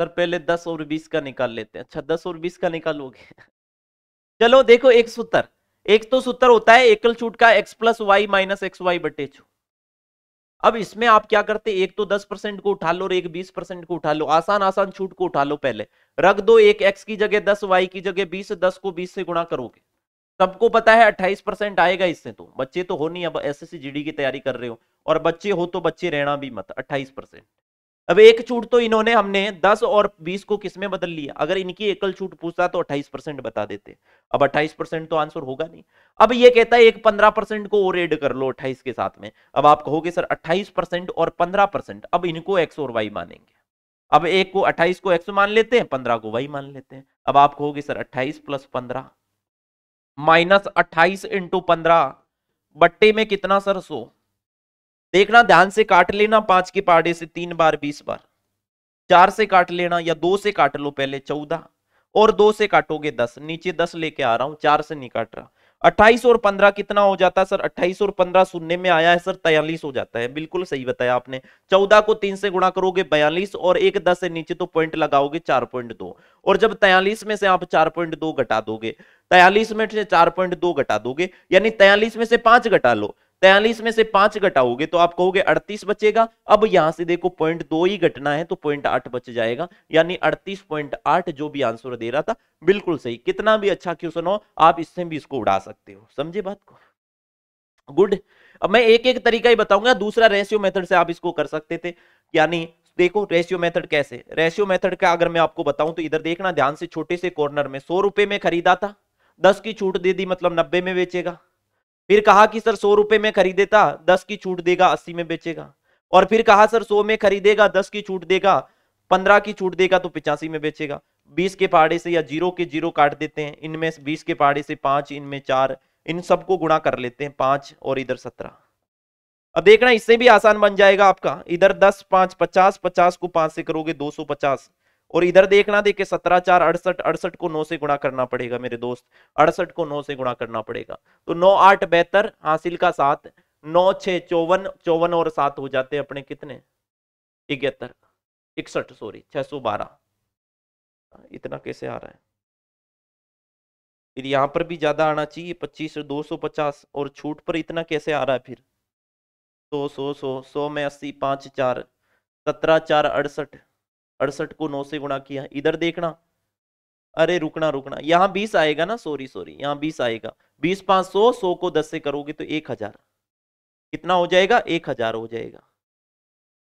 [SPEAKER 1] सर पहले दस और बीस का निकाल लेते हैं अच्छा दस और बीस का निकालोगे चलो देखो एक सूत्र एक तो सूत्र होता है एकल छूट का X plus Y minus X Y बटे छू अब इसमें आप क्या करते एक तो दस परसेंट को उठा लो और एक बीस परसेंट को उठा लो आसान आसान छूट को उठा लो पहले रख दो एक एक्स की जगह दस वाई की जगह बीस दस को बीस से गुणा करोगे सबको पता है अट्ठाईस परसेंट आएगा इससे तो बच्चे तो हो नहीं अब एस एस की तैयारी कर रहे हो और बच्चे हो तो बच्चे रहना भी मत अट्ठाईस परसेंट अब एक छूट तो इन्होंने हमने 10 और 20 को किसमें बदल लिया अगर इनकी एकल छूट पूछता तो 28 परसेंट बता देते अब 28 परसेंट तो आंसर होगा नहीं अब ये कहता है एक 15 परसेंट को और एड कर लो 28 के साथ में अब आप कहोगे सर 28 परसेंट और 15 परसेंट अब इनको एक्स और वाई मानेंगे अब एक को 28 को एक्स मान लेते हैं पंद्रह को वाई मान लेते हैं अब आप कहोगे सर अट्ठाईस प्लस पंद्रह माइनस अट्ठाईस इंटू पंद्रह बट्टे में कितना सर सो देखना ध्यान से काट लेना पांच के पाड़े से तीन बार बीस बार चार से काट लेना या दो से काट लो पहले चौदह और दो से काटोगे दस नीचे दस लेके आ रहा हूं चार से नहीं काट रहा अट्ठाईस और पंद्रह कितना हो जाता है सर अट्ठाईस और पंद्रह सुनने में आया है सर तयालीस हो जाता है बिल्कुल सही बताया आपने चौदह को तीन से गुणा करोगे बयालीस और एक दस से नीचे तो पॉइंट लगाओगे चार पॉइंट दो और जब तयालीस में से आप चार पॉइंट दो घटा दोगे तयालीस में से चार पॉइंट दो घटा दोगे यानी तयालीस में से पांच घटा लो तैयलीस में से पांच घटाओगे तो आप कहोगे अड़तीस बचेगा अब यहां से देखो पॉइंट दो ही घटना है तो पॉइंट आठ बच जाएगा यानी अड़तीस पॉइंट आठ जो भी आंसर दे रहा था बिल्कुल सही कितना भी अच्छा क्वेश्चन हो आप इससे भी इसको उड़ा सकते हो समझे बात को गुड अब मैं एक एक तरीका ही बताऊंगा दूसरा रेशियो मेथड से आप इसको कर सकते थे यानी देखो रेशियो मेथड कैसे रेशियो मेथड का अगर मैं आपको बताऊं तो इधर देखना ध्यान से छोटे से कॉर्नर में सौ रुपए में खरीदा था दस की छूट दे दी मतलब नब्बे में बेचेगा फिर कहा कि सर सौ रुपए में खरीदेता दस की छूट देगा अस्सी में बेचेगा और फिर कहा सर सौ में खरीदेगा दस की छूट देगा पंद्रह की छूट देगा तो पिचासी में बेचेगा बीस के पहाड़े से या जीरो के जीरो काट देते हैं इनमें बीस के पहाड़े से पांच इनमें चार इन सबको गुणा कर लेते हैं पांच और इधर सत्रह अब देखना इससे भी आसान बन जाएगा आपका इधर दस पांच पचास पचास को पांच से करोगे दो सौ पचास और इधर देखना देखे सत्रह चार अड़सठ अड़सठ को नौ से गुणा करना पड़ेगा मेरे दोस्त अड़सठ को नौ से गुणा करना पड़ेगा तो नौ आठ बेहतर हासिल का सात नौ छ चौवन चौवन और सात हो जाते हैं अपने कितने इकहत्तर इकसठ सॉरी छह सौ बारह इतना कैसे आ रहा है फिर यहाँ पर भी ज़्यादा आना चाहिए पच्चीस दो सौ पचास और छूट पर इतना कैसे आ रहा है फिर सौ सौ सौ सौ में अस्सी पाँच चार सत्रह चार अड़सठ अड़सठ को नौ से गुणा किया इधर देखना अरे रुकना रुकना यहाँ बीस आएगा ना सॉरी सॉरी यहाँ बीस आएगा बीस पांच सौ सौ को दस से करोगे तो एक हजार कितना हो जाएगा एक हजार हो जाएगा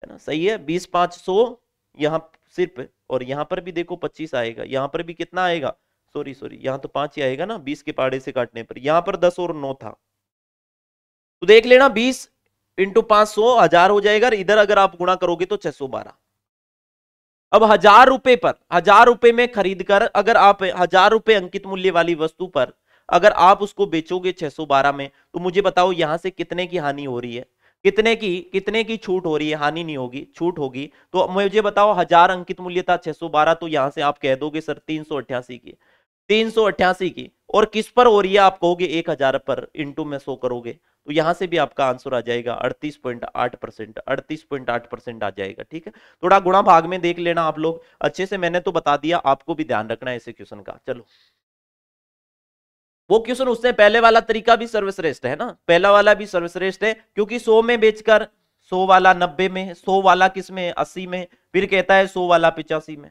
[SPEAKER 1] है ना सही है बीस पांच सौ यहाँ सिर्फ और यहाँ पर भी देखो पच्चीस आएगा यहाँ पर भी कितना आएगा सॉरी सॉरी यहाँ तो पांच ही आएगा ना बीस के पाड़े से काटने पर यहाँ पर दस और नौ था तो देख लेना बीस इंटू पांच सौ हजार हो जाएगा इधर अगर आप गुणा करोगे तो छह सौ बारह अब हजार रुपए पर हजार रुपए में खरीद कर अगर आप हजार रुपए अंकित मूल्य वाली वस्तु पर अगर आप उसको बेचोगे 612 में तो मुझे बताओ यहाँ से कितने की हानि हो रही है कितने की कितने की छूट हो रही है हानि नहीं होगी छूट होगी तो मुझे बताओ हजार अंकित मूल्य था 612 तो यहां से आप कह दोगे सर तीन की तीन सौ अट्ठासी की और किस पर हो रही है आप कहोगे एक हजार पर इंटू में सो करोगे तो यहां से भी आपका आंसर आ जाएगा अड़तीस पॉइंट आठ परसेंट अड़तीस पॉइंट आठ परसेंट आ जाएगा ठीक है थोड़ा गुणा भाग में देख लेना आप लोग अच्छे से मैंने तो बता दिया आपको भी ध्यान रखना है इसे क्वेश्चन का चलो वो क्वेश्चन उससे पहले वाला तरीका भी सर्वश्रेष्ठ है ना पहला वाला भी सर्वश्रेष्ठ है क्योंकि सो में बेचकर सो वाला नब्बे में सो वाला किस में अस्सी में फिर कहता है सो वाला पिचासी में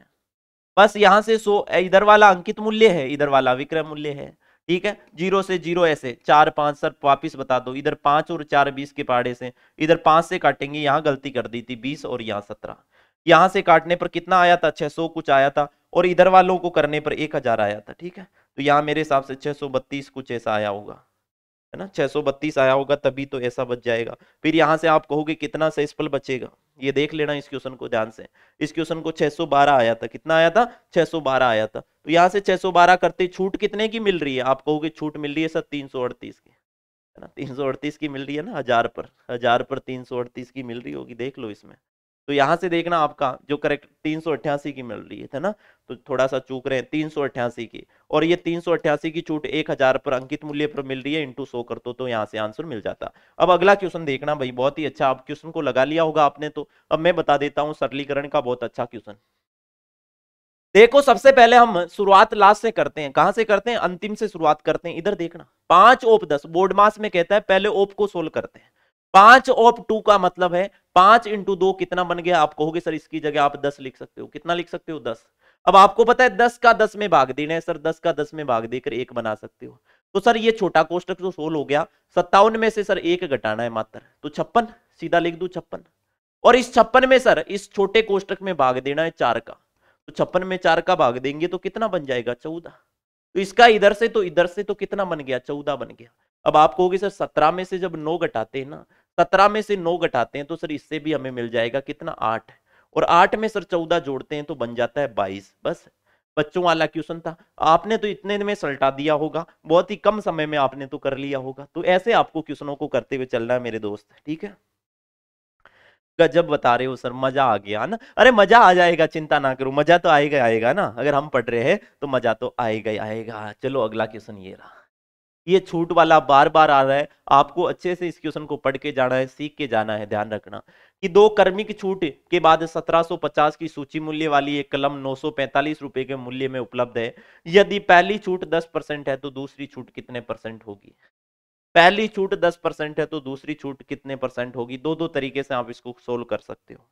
[SPEAKER 1] बस यहाँ से सो इधर वाला अंकित मूल्य है इधर वाला विक्रय मूल्य है ठीक है जीरो से जीरो ऐसे चार पांच सर वापिस बता दो इधर पांच और चार बीस के पहाड़े से इधर पांच से काटेंगे यहाँ गलती कर दी थी बीस और यहाँ सत्रह यहाँ से काटने पर कितना आया था छह सौ कुछ आया था और इधर वालों को करने पर एक हजार आया था ठीक है तो यहाँ मेरे हिसाब से छह सौ बत्तीस कुछ ऐसा आया होगा है ना 632 आया होगा तभी तो ऐसा बच जाएगा फिर यहाँ से आप कहोगे कितना सेसफल बचेगा ये देख लेना इस क्वेश्चन को ध्यान से इस क्वेश्चन को 612 आया था कितना आया था 612 आया था तो यहाँ से 612 करते छूट कितने की मिल रही है आप कहोगे छूट मिल रही है सर तीन की है ना तीन की मिल रही है ना हजार पर हजार पर तीन की मिल रही होगी देख लो इसमें तो यहाँ से देखना आपका जो करेक्ट तीन की मिल रही है ना तो थोड़ा सा चूक रहे हैं तीन की और ये तीन की छूट एक हजार पर अंकित मूल्य पर मिल रही है इंटू सो कर दो तो यहाँ से आंसर मिल जाता अब अगला क्वेश्चन देखना भाई बहुत ही अच्छा आप क्वेश्चन को लगा लिया होगा आपने तो अब मैं बता देता हूँ सरलीकरण का बहुत अच्छा क्वेश्चन देखो सबसे पहले हम शुरुआत लास्ट से करते हैं कहां से करते हैं अंतिम से शुरुआत करते हैं इधर देखना पांच ओप दस बोर्ड मास में कहता है पहले ओप को सोल्व करते हैं पांच ऑफ टू का मतलब है पांच इंटू दो कितना बन गया आप कहोगे सर इसकी जगह आप दस लिख सकते हो कितना लिख सकते हो दस अब आपको पता है दस का दस में भाग देना है सर दस का दस में भाग देकर एक बना सकते हो तो सर ये छोटा कोष्टक तो सोल हो गया सत्तावन में से सर एक घटाना है मात्र तो छप्पन सीधा लिख दू छप्पन और इस छप्पन में सर इस छोटे कोष्टक में भाग देना है चार का तो छप्पन में चार का भाग देंगे तो कितना बन जाएगा चौदह तो इसका इधर से तो इधर से तो कितना बन गया चौदह बन गया अब आप कहोगे सर सत्रह में से जब नौ घटाते हैं ना सत्रह में से नौ घटाते हैं तो सर इससे भी हमें मिल जाएगा कितना आठ और आठ में सर चौदह जोड़ते हैं तो बन जाता है बाईस बस बच्चों वाला क्वेश्चन था आपने तो इतने में सलटा दिया होगा बहुत ही कम समय में आपने तो कर लिया होगा तो ऐसे आपको क्वेश्चनों को करते हुए चलना है मेरे दोस्त ठीक है गजब बता रहे हो सर मजा आ गया ना अरे मजा आ जाएगा चिंता ना करो मजा तो आएगा आएगा ना अगर हम पढ़ रहे हैं तो मजा तो आएगा ही आएगा चलो अगला क्वेश्चन ये रहा ये छूट वाला बार बार आ रहा है आपको अच्छे से इस क्वेश्चन को पढ़ के जाना है सीख के जाना है ध्यान रखना कि दो कर्मिक छूट के बाद 1750 की सूची मूल्य वाली एक कलम नौ रुपए के मूल्य में उपलब्ध है यदि पहली छूट 10 परसेंट है तो दूसरी छूट कितने परसेंट होगी पहली छूट 10 परसेंट है तो दूसरी छूट कितने परसेंट होगी दो दो तरीके से आप इसको सोल्व कर सकते हो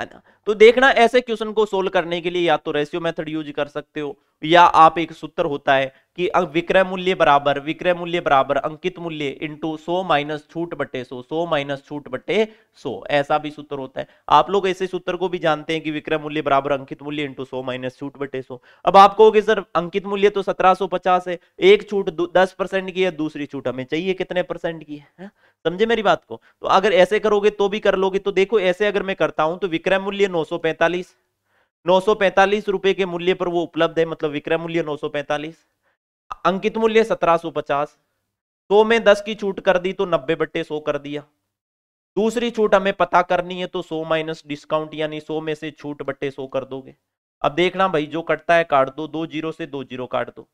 [SPEAKER 1] है ना तो देखना ऐसे क्वेश्चन को सोल्व करने के लिए या तो रेशियो मेथड यूज कर सकते हो या आप एक सूत्र होता है कि विक्रय मूल्य बराबर विक्रय मूल्य बराबर अंकित मूल्य इंटू सो माइनस छूट बटे सो सो माइनस छूट बटे सो ऐसा भी सूत्र होता है आप लोग ऐसे सूत्र को भी जानते हैं कि विक्रय मूल्य बराबर अंकित मूल्य इंटू सो माइनस छूट बटे सो अब आप कहोगे सर अंकित मूल्य तो 1750 है एक छूट दस परसेंट की है दूसरी छूट हमें चाहिए कितने परसेंट की है समझे मेरी बात को तो अगर ऐसे करोगे तो भी कर लोगे तो देखो ऐसे अगर मैं करता हूं तो विक्रय मूल्य नौ 945 रुपए के मूल्य पर वो उपलब्ध है मतलब विक्रय मूल्य 945 अंकित मूल्य 1750 तो में 10 की छूट कर दी तो 90 बट्टे 100 कर दिया दूसरी छूट हमें पता करनी है तो 100 माइनस डिस्काउंट यानी 100 में से छूट बट्टे 100 कर दोगे अब देखना भाई जो कटता है काट दो दो जीरो से दो जीरो काट दो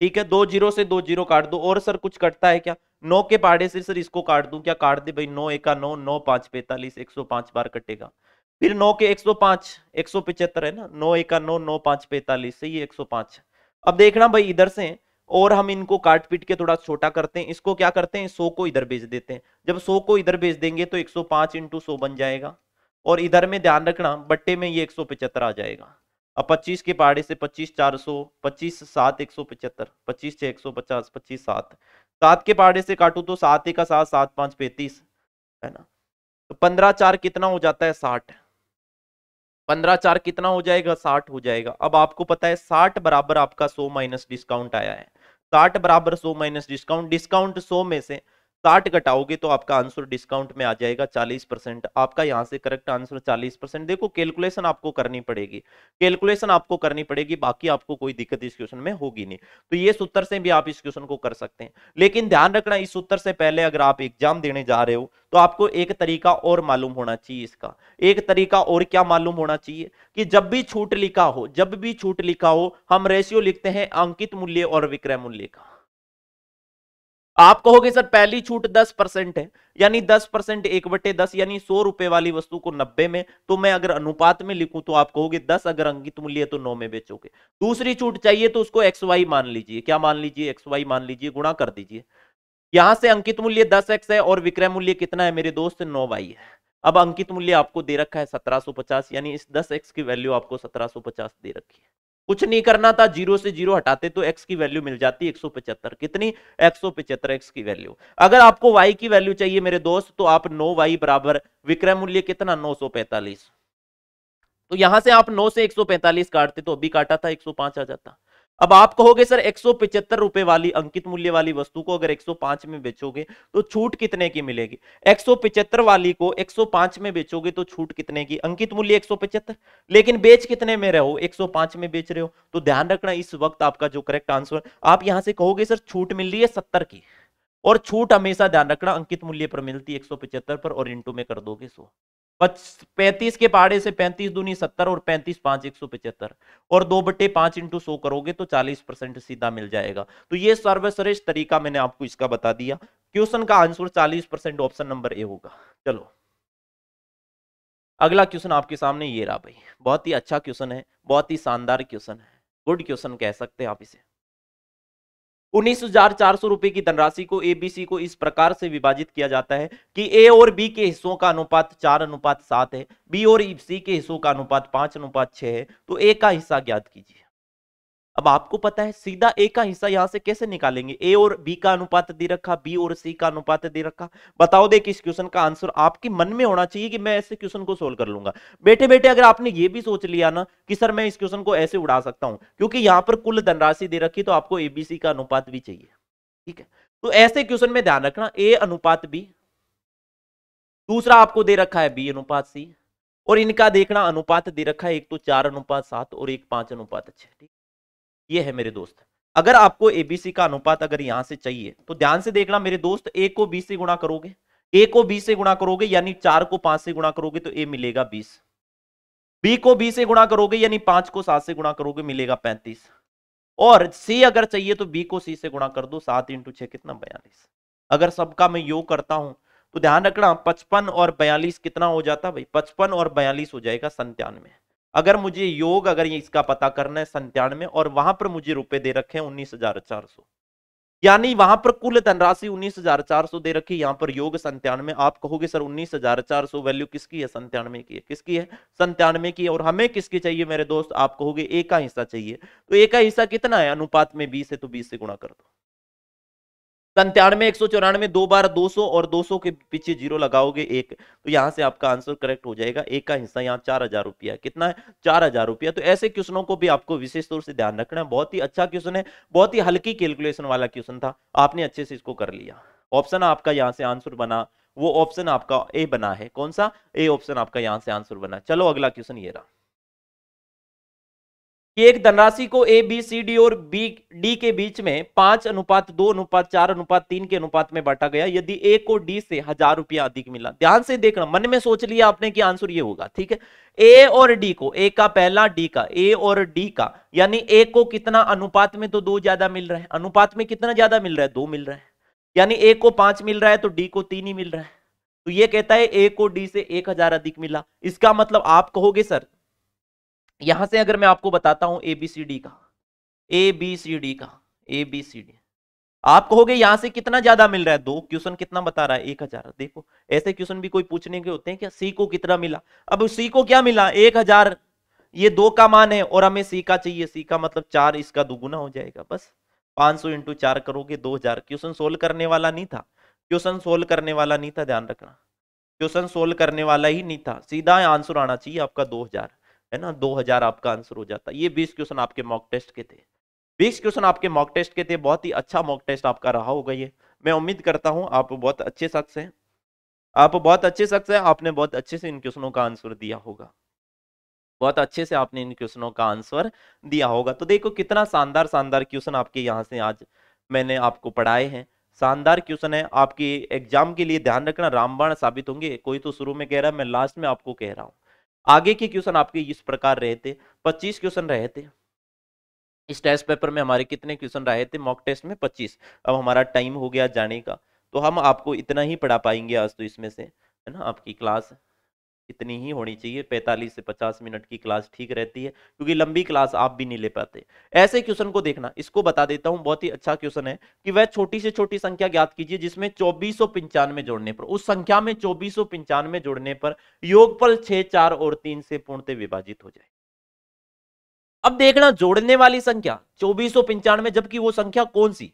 [SPEAKER 1] ठीक है दो जीरो से दो जीरो काट दो और सर कुछ कटता है क्या नौ के पाड़े से सर इसको काट दू क्या काट दे भाई नौ एक नौ नौ पांच पैंतालीस एक सौ पांच बार कटेगा फिर नौ के एक सौ पांच एक सौ पिचहत्तर है ना नौ एक नौ नौ पांच पैंतालीस सही है एक सौ पांच अब देखना भाई इधर से और हम इनको काट पीट के थोड़ा छोटा करते हैं इसको क्या करते हैं सौ को इधर भेज देते हैं जब सौ को इधर भेज देंगे तो एक सौ पांच इंटू सौ बन जाएगा और इधर में ध्यान रखना बट्टे में ये एक सौ पचहत्तर आ जाएगा अब 25 के पहाड़े से 25 सौ पच्चीस सात एक सौ पचहत्तर पच्चीस छः एक सौ पचास पच्चीस सात सात के पहाड़े से काटू तो सात एक सात सात पाँच पैंतीस है ना तो पंद्रह चार कितना हो जाता है साठ पंद्रह चार कितना हो जाएगा साठ हो जाएगा अब आपको पता है साठ बराबर आपका सो माइनस डिस्काउंट आया है साठ बराबर सो माइनस डिस्काउंट डिस्काउंट सो में से साठ घटाओगे तो आपका आंसर डिस्काउंट में आ जाएगा चालीस परसेंट आपका यहाँ से करेक्ट आंसर चालीस परसेंट देखो कैलकुलेशन आपको करनी पड़ेगी कैलकुलेशन आपको करनी पड़ेगी बाकी आपको कोई दिक्कत इस क्वेश्चन में होगी नहीं तो ये सूत्र से भी आप इस क्वेश्चन को कर सकते हैं लेकिन ध्यान रखना इस सूत्र से पहले अगर आप एग्जाम देने जा रहे हो तो आपको एक तरीका और मालूम होना चाहिए इसका एक तरीका और क्या मालूम होना चाहिए कि जब भी छूट लिखा हो जब भी छूट लिखा हो हम रेशियो लिखते हैं अंकित मूल्य और विक्रय मूल्य का आप कहोगे सर पहली छूट दस परसेंट है यानी दस परसेंट एक बटे दस यानी सौ रुपए वाली वस्तु को नब्बे में तो मैं अगर अनुपात में लिखूं तो आप कहोगे दस अगर अंकित मूल्य तो नौ में बेचोगे दूसरी छूट चाहिए तो उसको एक्स वाई मान लीजिए क्या मान लीजिए एक्स वाई मान लीजिए गुणा कर दीजिए यहां से अंकित मूल्य दस एक्स है और विक्रय मूल्य कितना है मेरे दोस्त नौ वाई है अब अंकित मूल्य आपको दे रखा है सत्रह यानी इस दस एक्स की वैल्यू आपको सत्रह दे रखी है कुछ नहीं करना था जीरो से जीरो हटाते तो एक्स की वैल्यू मिल जाती एक कितनी एक एक्स की वैल्यू अगर आपको वाई की वैल्यू चाहिए मेरे दोस्त तो आप नो वाई बराबर विक्रय मूल्य कितना 945 तो यहां से आप 9 से 145 काटते तो अभी काटा था 105 आ जाता अब आप कहोगे सर एक सौ वाली अंकित मूल्य वाली वस्तु को अगर 105 में बेचोगे तो छूट कितने की मिलेगी एक वाली को 105 में बेचोगे तो छूट कितने की अंकित मूल्य एक लेकिन बेच कितने में रहो 105 में बेच रहे हो तो ध्यान रखना इस वक्त आपका जो करेक्ट आंसर आप यहां से कहोगे सर छूट मिल रही है सत्तर की और छूट हमेशा ध्यान रखना अंकित मूल्य पर मिलती है एक पर और इंटू में कर दोगे सो पैंतीस के पहाड़े से पैंतीस दूनी सत्तर और पैंतीस पांच एक सौ पचहत्तर और दो बटे पांच इंटू सो करोगे तो चालीस परसेंट सीधा मिल जाएगा तो ये सर्वश्रेष्ठ तरीका मैंने आपको इसका बता दिया क्वेश्चन का आंसर चालीस परसेंट ऑप्शन नंबर ए होगा चलो अगला क्वेश्चन आपके सामने ये रहा भाई बहुत ही अच्छा क्वेश्चन है बहुत ही शानदार क्वेश्चन है गुड क्वेश्चन कह सकते हैं आप इसे उन्नीस हजार चार सौ रुपए की धनराशि को एबीसी को इस प्रकार से विभाजित किया जाता है कि ए और बी के हिस्सों का अनुपात चार अनुपात सात है बी और सी के हिस्सों का अनुपात पांच अनुपात छह है तो ए का हिस्सा ज्ञात कीजिए अब आपको पता है सीधा ए का हिस्सा यहां से कैसे निकालेंगे ए और बी का अनुपात दे रखा बी और सी का अनुपात दे रखा बताओ कि इस क्वेश्चन का आंसर आपके मन में होना चाहिए कि मैं ऐसे क्वेश्चन को सोल्व कर लूंगा बेटे बेटे अगर आपने ये भी सोच लिया ना कि सर मैं इस क्वेश्चन को ऐसे उड़ा सकता हूं क्योंकि यहां पर कुल धनराशि दे रखी तो आपको एबीसी का अनुपात भी चाहिए ठीक है तो ऐसे क्वेश्चन में ध्यान रखना ए अनुपात बी दूसरा आपको दे रखा है बी अनुपात सी और इनका देखना अनुपात दे रखा है एक तो चार अनुपात सात और एक पांच अनुपात छह ठीक ये है मेरे दोस्त अगर आपको एबीसी का अनुपात अगर यहां से चाहिए तो ध्यान से देखना मेरे दोस्त ए को बी से गुणा करोगे ए को बी से गुणा करोगे यानी चार को पांच से गुणा करोगे तो ए मिलेगा बीस बी को बी से गुणा करोगे यानी पांच को सात से गुणा करोगे मिलेगा पैंतीस और सी अगर चाहिए तो बी को सी से गुणा कर दो सात इंटू छह कितना बयालीस अगर सबका मैं योग करता हूं तो ध्यान रखना पचपन और बयालीस कितना हो जाता भाई पचपन और बयालीस हो जाएगा संतानवे अगर मुझे योग अगर ये इसका पता करना है संतानवे और वहां पर मुझे रुपए दे रखे हैं उन्नीस हजार चार सौ यानी वहां पर कुल धनराशि उन्नीस हजार चार सौ दे रखी यहाँ पर योग संतानवे आप कहोगे सर उन्नीस हजार चार सौ वैल्यू किसकी है संतानवे की है किसकी है संतानवे की है और हमें किसकी चाहिए मेरे दोस्त आप कहोगे एक का हिस्सा चाहिए तो एक का हिस्सा कितना है अनुपात में बीस है तो बीस से गुणा कर दो संतानवे एक सौ चौरानवे दो बार दो सौ और दो सौ के पीछे जीरो लगाओगे एक तो यहाँ से आपका आंसर करेक्ट हो जाएगा एक का हिस्सा यहाँ चार हजार रुपया कितना है चार हजार रुपया तो ऐसे क्वेश्चनों को भी आपको विशेष तौर से ध्यान रखना है बहुत ही अच्छा क्वेश्चन है बहुत ही हल्की कैलकुलेशन वाला क्वेश्चन था आपने अच्छे से इसको कर लिया ऑप्शन आपका यहाँ से आंसर बना वो ऑप्शन आपका ए बना है कौन सा ए ऑप्शन आपका यहाँ से आंसर बना चलो अगला क्वेश्चन ये रहा कि एक धनराशि को ए बी सी डी और बी डी के बीच में पांच अनुपात दो अनुपात चार अनुपात तीन के अनुपात में बांटा गया यदि ए को डी से हजार रुपया अधिक मिला ध्यान से देखना मन में सोच लिया आपने कि आंसर ये होगा ठीक है ए और डी को ए का पहला डी का ए और डी का यानी ए को कितना अनुपात में तो दो ज्यादा मिल रहा है अनुपात में कितना ज्यादा मिल रहा है दो मिल रहा है यानी ए को पांच मिल रहा है तो डी को तीन ही मिल रहा है तो ये कहता है ए को डी से एक हजार अधिक मिला इसका मतलब आप कहोगे सर यहां से अगर मैं आपको बताता हूं ए बी सी डी का ए बी सी डी का ए बी सी डी आप कहोगे यहां से कितना ज्यादा मिल रहा है दो क्वेश्चन कितना बता रहा है एक हजार देखो ऐसे क्वेश्चन भी कोई पूछने के होते हैं क्या सी को कितना मिला अब सी को क्या मिला एक हजार ये दो का मान है और हमें सी का चाहिए सी का मतलब चार इसका दुगुना हो जाएगा बस पांच सौ इंटू चार करोगे दो हजार क्वेश्चन सोल्व करने वाला नहीं था क्वेश्चन सोल्व करने वाला नहीं था ध्यान रखना क्वेश्चन सोल्व करने वाला ही नहीं था सीधा आंसर आना चाहिए आपका दो हजार है ना 2000 आपका आंसर हो जाता ये 20 क्वेश्चन आपके मॉक टेस्ट के थे 20 क्वेश्चन आपके मॉक टेस्ट के थे बहुत ही अच्छा मॉक टेस्ट आपका रहा होगा ये मैं उम्मीद करता हूँ आप बहुत अच्छे शख्स हैं आप बहुत अच्छे शख्स हैं आपने बहुत अच्छे से इन क्वेश्चनों का आंसर दिया होगा बहुत अच्छे से आपने इन क्वेश्चनों का आंसर दिया होगा तो देखो कितना शानदार शानदार क्वेश्चन आपके यहाँ से आज मैंने आपको पढ़ाए हैं शानदार क्वेश्चन है आपकी एग्जाम के लिए ध्यान रखना रामबाण साबित होंगे कोई तो शुरू में कह रहा है मैं लास्ट में आपको कह रहा हूँ आगे के क्वेश्चन आपके इस प्रकार रहे थे पच्चीस क्वेश्चन रहे थे इस टेस्ट पेपर में हमारे कितने क्वेश्चन रहे थे मॉक टेस्ट में पच्चीस अब हमारा टाइम हो गया जाने का तो हम आपको इतना ही पढ़ा पाएंगे आज तो इसमें से है ना आपकी क्लास इतनी ही होनी चाहिए 45 से 50 मिनट की क्लास ठीक रहती है क्योंकि लंबी क्लास आप भी नहीं ले पाते ऐसे क्वेश्चन को देखना इसको बता देता हूं बहुत ही अच्छा क्वेश्चन है कि वह छोटी से छोटी संख्या ज्ञात कीजिए जिसमें चौबीस जोड़ने पर उस संख्या में चौबीस जोड़ने पर योगफल छह चार और तीन से पूर्णतः विभाजित हो जाए अब देखना जोड़ने वाली संख्या चौबीस जबकि वो संख्या कौन सी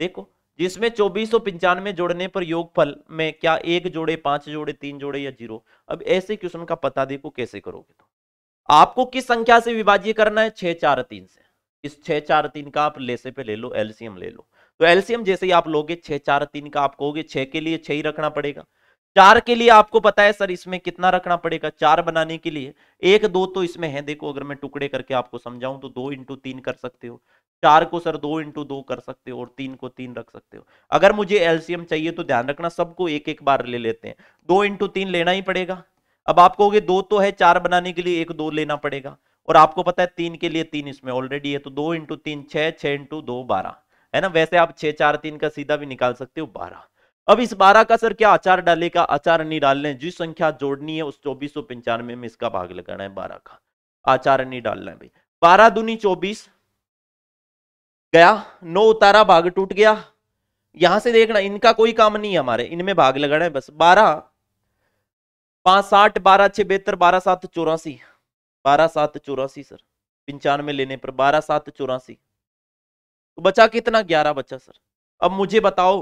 [SPEAKER 1] देखो जिसमें चौबीस सौ पंचानवे जोड़ने पर योगफल में क्या एक जोड़े पांच जोड़े तीन जोड़े या जीरो अब ऐसे क्वेश्चन का पता देखो कैसे करोगे तो आपको किस संख्या से विभाज्य करना है छह चार तीन से इस छह चार तीन का आप लेसे पे ले लो एलसीएम ले लो तो एलसीएम जैसे ही आप लोगे छह चार तीन का आप कहोगे छह के लिए छह ही रखना पड़ेगा चार के लिए आपको पता है सर इसमें कितना रखना पड़ेगा चार बनाने के लिए एक दो तो इसमें है देखो अगर मैं टुकड़े करके आपको समझाऊं तो दो इंटू तीन कर सकते हो चार को सर दो इंटू दो कर सकते हो और तीन को तीन रख सकते हो अगर मुझे एलसीएम चाहिए तो ध्यान रखना सबको एक एक बार ले लेते हैं दो इंटू तीन लेना ही पड़ेगा अब आपको दो तो है चार बनाने के लिए एक दो लेना पड़ेगा और आपको पता है तीन के लिए तीन इसमें ऑलरेडी है तो दो इंटू तीन छह छह इंटू दो बारह है ना वैसे आप छह चार तीन का सीधा भी निकाल सकते हो बारह अब इस बारह का सर क्या आचार डालेगा आचार नहीं डालने जिस संख्या जोड़नी है उस चौबीस सौ पंचानवे में इसका भाग लगाना है बारह का आचार नहीं डालना है भाई बारह दूनी चौबीस गया नौ उतारा भाग टूट गया यहां से देखना इनका कोई काम नहीं है हमारे इनमें भाग लगाना है बस बारह पांच साठ बारह छह बेहतर बारह सात चौरासी बारह सात चौरासी सर पंचानवे लेने पर बारह सात चौरासी तो बचा कितना ग्यारह बचा सर अब मुझे बताओ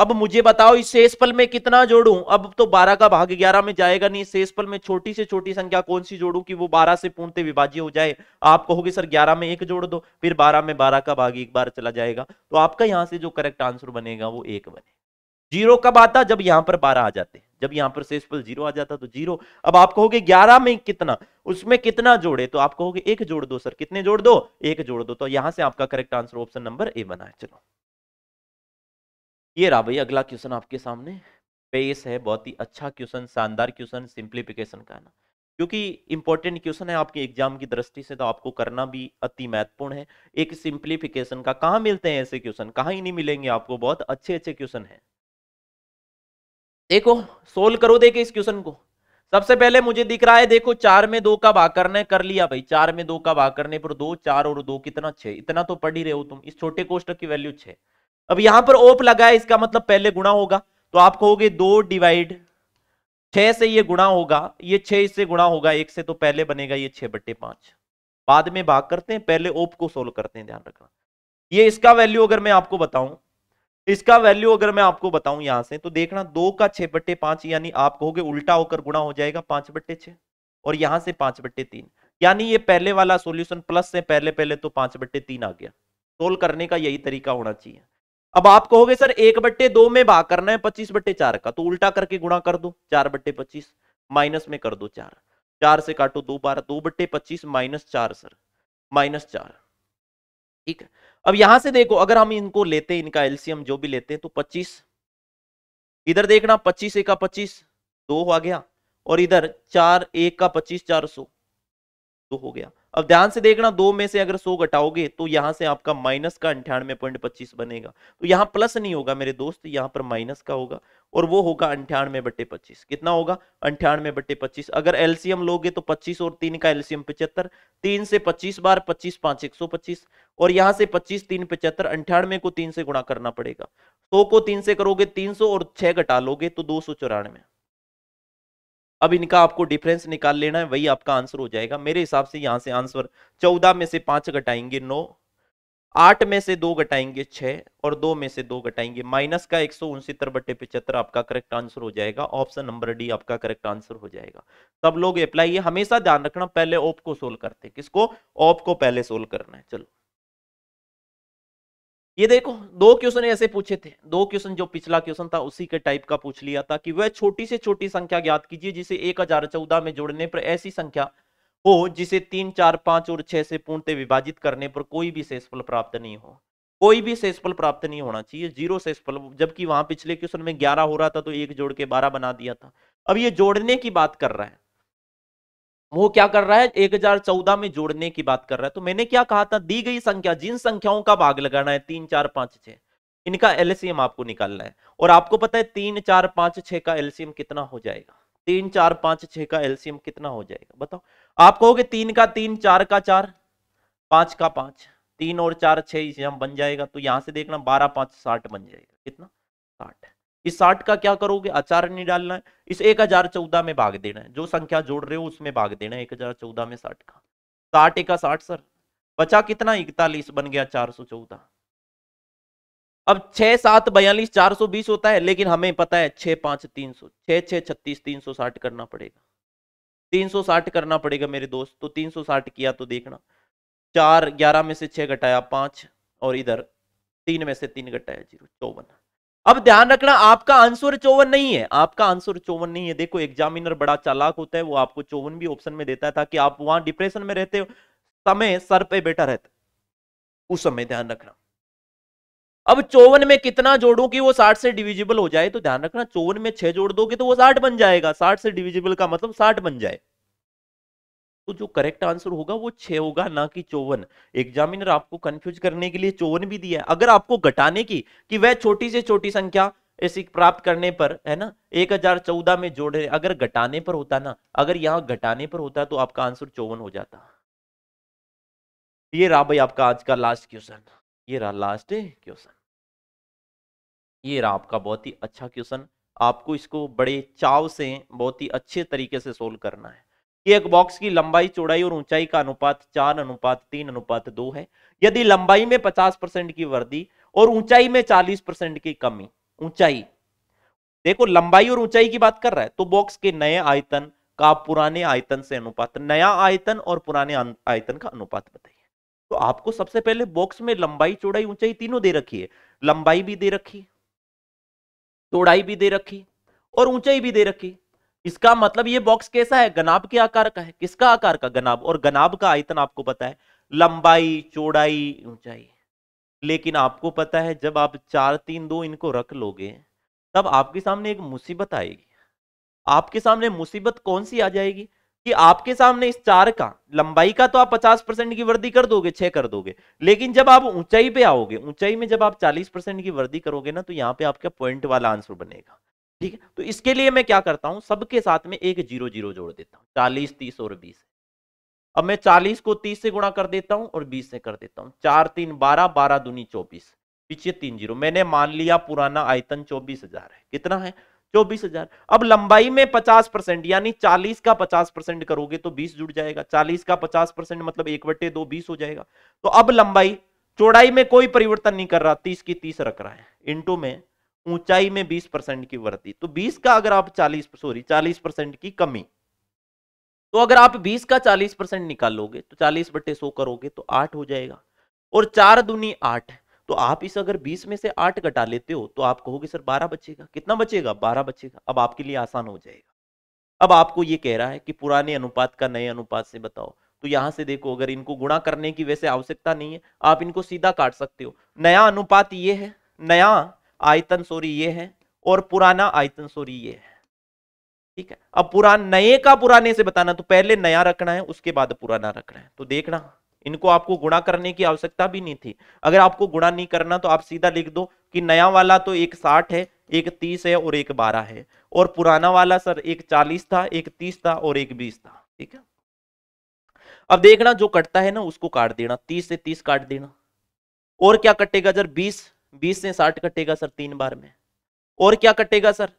[SPEAKER 1] अब मुझे बताओ इस शेषफल में कितना जोड़ू अब तो बारह का भाग ग्यारह में जाएगा नहीं शेषफल में छोटी से छोटी संख्या कौन सी जोड़ू कि वो बारह से पूर्णते विभाज्य हो जाए आप कहोगे सर ग्यारह में एक जोड़ दो फिर बारह में बारह का भाग एक बार चला जाएगा तो आपका यहाँ से जो करेक्ट आंसर बनेगा वो एक बने जीरो कब आता जब यहाँ पर बारह आ जाते जब यहाँ पर शेष पल जीरो आ जाता तो जीरो अब आप कहोगे ग्यारह में कितना उसमें कितना जोड़े तो आप कहोगे एक जोड़ दो सर कितने जोड़ दो एक जोड़ दो तो यहाँ से आपका correct answer option number A बना है चलो ये रहा भाई अगला क्वेश्चन आपके सामने पेस है बहुत ही अच्छा क्वेश्चन शानदार क्वेश्चन सिंप्लीफिकेशन का ना क्योंकि इंपॉर्टेंट क्वेश्चन है आपके एग्जाम की दृष्टि से तो आपको करना भी अति महत्वपूर्ण है एक सिंप्लीफिकेशन का कहाँ मिलते हैं ऐसे क्वेश्चन कहाँ ही नहीं मिलेंगे आपको बहुत अच्छे अच्छे क्वेश्चन है देखो सोल्व करो देखे इस क्वेश्चन को सबसे पहले मुझे दिख रहा है देखो चार में दो का भाग करना है कर लिया भाई चार में दो का भाग करने पर दो चार और दो कितना छह इतना तो पढ़ ही रहे हो तुम इस छोटे कोष्ट की वैल्यू छह अब यहां पर ओप लगा है इसका मतलब पहले गुणा होगा तो आप कहोगे दो डिवाइड छह से ये गुणा होगा ये छह इससे गुणा होगा एक से तो पहले बनेगा ये छह बट्टे पांच बाद में भाग करते हैं पहले ओप को सोल्व करते हैं ध्यान रखना ये इसका वैल्यू अगर मैं आपको बताऊं इसका वैल्यू अगर मैं आपको बताऊं यहां से तो देखना दो का छह बट्टे पांच यानी आप कहोगे उल्टा होकर गुणा हो जाएगा पांच बट्टे छह और यहां से पांच बट्टे तीन यानी ये पहले वाला सोल्यूशन प्लस से पहले पहले तो पांच बट्टे तीन आ गया सोल्व करने का यही तरीका होना चाहिए अब आप कहोगे सर एक बट्टे दो में भाग करना है पच्चीस बट्टे चार का तो उल्टा करके गुणा कर दो चार बट्टे पच्चीस माइनस में कर दो चार चार से काटो दो बारह दो बट्टे पच्चीस माइनस चार सर माइनस चार ठीक है अब यहां से देखो अगर हम इनको लेते हैं इनका एलसीएम जो भी लेते हैं तो पच्चीस इधर देखना पच्चीस एक का पच्चीस दो हो गया और इधर चार एक का पच्चीस चार सौ दो हो गया अब ध्यान से देखना दो में से अगर सौ घटाओगे तो यहाँ से आपका माइनस का अंठानवे पॉइंट पच्चीस बनेगा तो यहां प्लस नहीं होगा मेरे दोस्त यहाँ पर माइनस का होगा और वो होगा अंठानवे बटे पच्चीस कितना होगा अंठानवे बटे पच्चीस अगर एलसीएम लोगे तो पच्चीस और तीन का एलसीएम पचहत्तर तीन से पच्चीस बार पच्चीस पांच एक सौ पच्चीस और यहाँ से पच्चीस तीन पचहत्तर अंठानवे को तीन से गुणा करना पड़ेगा सौ को तीन से करोगे तीन सौ और छह घटा लोगे तो दो सौ चौरानवे अब इनका आपको डिफरेंस निकाल लेना है वही आपका आंसर हो जाएगा मेरे हिसाब से यहाँ से आंसर चौदह में से पांच घटाएंगे नौ आठ में से दो घटाएंगे छह और दो में से दो घटाएंगे माइनस का एक सौ उनसीतर बट्टे पिछहत्तर आपका करेक्ट आंसर हो जाएगा ऑप्शन नंबर डी आपका करेक्ट आंसर हो जाएगा सब लोग अप्लाई हमेशा ध्यान रखना पहले ऑप को सोल्व करते किसको ऑप को पहले सोल्व करना है चलो ये देखो दो क्वेश्चन ऐसे पूछे थे दो क्वेश्चन जो पिछला क्वेश्चन था उसी के टाइप का पूछ लिया था कि वह छोटी से छोटी संख्या ज्ञात कीजिए जिसे एक हजार चौदह में जोड़ने पर ऐसी संख्या हो जिसे तीन चार पांच और छह से पूर्णते विभाजित करने पर कोई भी शेषफल प्राप्त नहीं हो कोई भी शेषफल प्राप्त नहीं होना चाहिए जीरो शेषफल जबकि वहां पिछले क्वेश्चन में ग्यारह हो रहा था तो एक जोड़ के बारह बना दिया था अब ये जोड़ने की बात कर रहा है वो क्या कर रहा है 1014 में जोड़ने की बात कर रहा है तो मैंने क्या कहा था दी गई संख्या जिन संख्याओं का भाग लगाना है तीन चार पांच छह इनका एलसीएम आपको निकालना है और आपको पता है तीन चार पांच छह का एलसीएम कितना हो जाएगा तीन चार पांच छह का एलसीएम कितना हो जाएगा बताओ आप कहोगे तीन का तीन चार का चार पांच का पांच तीन और चार छह बन जाएगा तो यहां से देखना बारह पांच साठ बन जाएगा कितना साठ इस साठ का क्या करोगे आचार नहीं डालना है इस एक हजार चौदह में भाग देना है जो संख्या जोड़ रहे हो उसमें भाग देना है एक हजार चौदह में साठ का साठ एक साठ सर बचा कितना इकतालीस बन गया चार सौ चौदह अब छह सात बयालीस चार सौ बीस होता है लेकिन हमें पता है छह पांच तीन सौ छह छह छत्तीस तीन सौ साठ करना पड़ेगा तीन सौ साठ करना पड़ेगा मेरे दोस्त तो तीन सौ साठ किया तो देखना चार ग्यारह में से छह घटाया पांच और इधर तीन में से तीन घटाया जीरो चौवन अब ध्यान रखना आपका आंसर चौवन नहीं है आपका आंसर चौवन नहीं है देखो एग्जामिनर बड़ा चालाक होता है वो आपको चौवन भी ऑप्शन में देता है ताकि आप वहां डिप्रेशन में रहते हो समय सर पे बैठा रहता उस समय ध्यान रखना अब चौवन में कितना जोड़ू कि वो साठ से डिविजिबल हो जाए तो ध्यान रखना चौवन में छह जोड़ दोगे तो वो साठ बन जाएगा साठ से डिविजिबल का मतलब साठ बन जाए तो जो करेक्ट आंसर होगा वो छे होगा ना कि चौवन एग्जामिनर आपको कंफ्यूज करने के लिए चौवन भी दिया है अगर आपको घटाने की कि वह छोटी से छोटी संख्या ऐसी प्राप्त करने पर है ना एक हजार चौदह में जोड़ रहे अगर घटाने पर होता ना अगर यहाँ घटाने पर होता तो आपका आंसर चौवन हो जाता ये रहा भाई आपका आज का लास्ट क्वेश्चन ये रहा लास्ट क्वेश्चन ये रहा आपका बहुत ही अच्छा क्वेश्चन आपको इसको बड़े चाव से बहुत ही अच्छे तरीके से सोल्व करना है कि एक बॉक्स की लंबाई चौड़ाई और ऊंचाई का अनुपात चार अनुपात तीन अनुपात दो है यदि लंबाई में पचास परसेंट की वृद्धि और ऊंचाई में चालीस परसेंट की कमी ऊंचाई देखो लंबाई और ऊंचाई की बात कर रहा है तो बॉक्स के नए आयतन का पुराने आयतन से अनुपात नया आयतन और पुराने आयतन का अनुपात बताइए तो आपको सबसे पहले बॉक्स में लंबाई चौड़ाई ऊंचाई तीनों दे रखी है लंबाई भी दे रखी चौड़ाई भी दे रखी और ऊंचाई भी दे रखी इसका मतलब ये बॉक्स कैसा है गनाब के आकार का है किसका आकार का गनाब और गनाब का आयतन आपको पता है लंबाई चौड़ाई ऊंचाई लेकिन आपको पता है जब आप चार तीन दो इनको रख लोगे तब आपके सामने एक मुसीबत आएगी आपके सामने मुसीबत कौन सी आ जाएगी कि आपके सामने इस चार का लंबाई का तो आप 50 परसेंट की वृद्धि कर दोगे छह कर दोगे लेकिन जब आप ऊंचाई पे आओगे ऊंचाई में जब आप 40 परसेंट की वृद्धि करोगे ना तो यहाँ पे आपका पॉइंट वाला आंसर बनेगा ठीक है तो इसके लिए मैं क्या करता हूं सबके साथ में एक जीरो जीरो जोड़ देता हूं चालीस तीस और बीस अब मैं चालीस को तीस से गुणा कर देता हूं और बीस से कर देता हूं चार तीन बारह बारह दूनी चौबीस पीछे तीन जीरो मैंने मान लिया पुराना आयतन चौबीस हजार है कितना है चौबीस हजार अब लंबाई में पचास परसेंट यानी चालीस का पचास परसेंट करोगे तो बीस जुड़ जाएगा चालीस का पचास परसेंट मतलब एक बट्टे दो बीस हो जाएगा तो अब लंबाई चौड़ाई में कोई परिवर्तन नहीं कर रहा तीस की तीस रख रहा है इंटू में ऊंचाई में 20 परसेंट की वृद्धि तो 20 का अगर आप 40 सॉरी 40 परसेंट की कमी तो अगर आप 20 का 40 परसेंट निकालोगे तो 40 बटे सो करोगे तो आठ हो जाएगा और चार दुनी आठ तो आप इस अगर 20 में से आठ घटा लेते हो तो आप कहोगे सर 12 बचेगा कितना बचेगा 12 बचेगा अब आपके लिए आसान हो जाएगा अब आपको ये कह रहा है कि पुराने अनुपात का नए अनुपात से बताओ तो यहां से देखो अगर इनको गुणा करने की वैसे आवश्यकता नहीं है आप इनको सीधा काट सकते हो नया अनुपात ये है नया आयतन सोरी ये है और पुराना आयतन सोरी ये है ठीक है अब पुरान नए का पुराने से बताना तो पहले नया रखना है उसके बाद पुराना रखना है तो देखना इनको आपको गुणा करने की आवश्यकता भी नहीं थी अगर आपको गुणा नहीं करना तो आप सीधा लिख दो कि नया वाला तो एक साठ है एक तीस है और एक बारह है और पुराना वाला सर एक चालीस था एक तीस था और एक बीस था ठीक है अब देखना जो कटता है ना उसको काट देना तीस से तीस काट देना और क्या कटेगा जर बीस बीस से साठ कटेगा सर तीन बार में और क्या कटेगा सर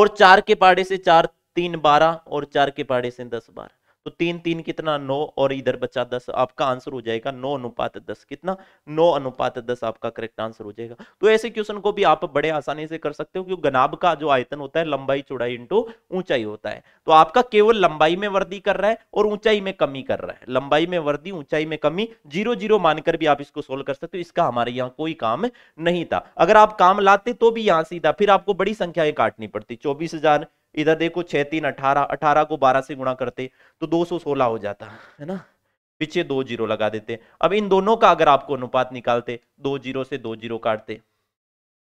[SPEAKER 1] और चार के पाड़े से चार तीन बारह और चार के पाड़े से दस बारह तो तीन तीन कितना नौ और इधर बचा दस आपका आंसर हो जाएगा नौ अनुपात दस कितना नौ अनुपात दस आपका करेक्ट आंसर हो जाएगा तो ऐसे क्वेश्चन को भी आप बड़े आसानी से कर सकते हो क्योंकि गनाब का जो आयतन होता है लंबाई चौड़ाई इंटू ऊंचाई होता है तो आपका केवल लंबाई में वृद्धि कर रहा है और ऊंचाई में कमी कर रहा है लंबाई में वृद्धि ऊंचाई में कमी जीरो जीरो मानकर भी आप इसको सोल्व कर सकते हो इसका हमारे यहाँ कोई काम नहीं था अगर आप काम लाते तो भी यहाँ सीधा फिर आपको बड़ी संख्याएं काटनी पड़ती चौबीस इधर देखो छह तीन अठारह अठारह को बारह से गुणा करते तो दो सौ सोलह हो जाता है ना पीछे दो जीरो लगा देते अब इन दोनों का अगर आपको अनुपात निकालते दो जीरो से दो जीरो काटते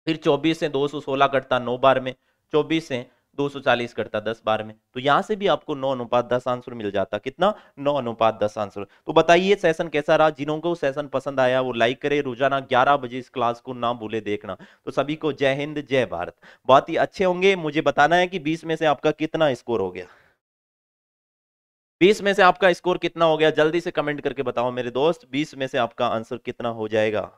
[SPEAKER 1] फिर चौबीस से दो सौ सोलह कटता नौ बार में चौबीस से 240 करता 10 बार में तो यहाँ से भी आपको नौ अनुपात दस आंसर मिल जाता कितना नौ अनुपात दस आंसर तो बताइए सेशन कैसा रहा जिन्हों को सेशन पसंद आया वो लाइक करे रोजाना ग्यारह बजे इस क्लास को ना भूले देखना तो सभी को जय हिंद जय भारत बहुत ही अच्छे होंगे मुझे बताना है कि बीस में से आपका कितना स्कोर हो गया बीस में से आपका स्कोर कितना हो गया जल्दी से कमेंट करके बताओ मेरे दोस्त बीस में से आपका आंसर कितना हो जाएगा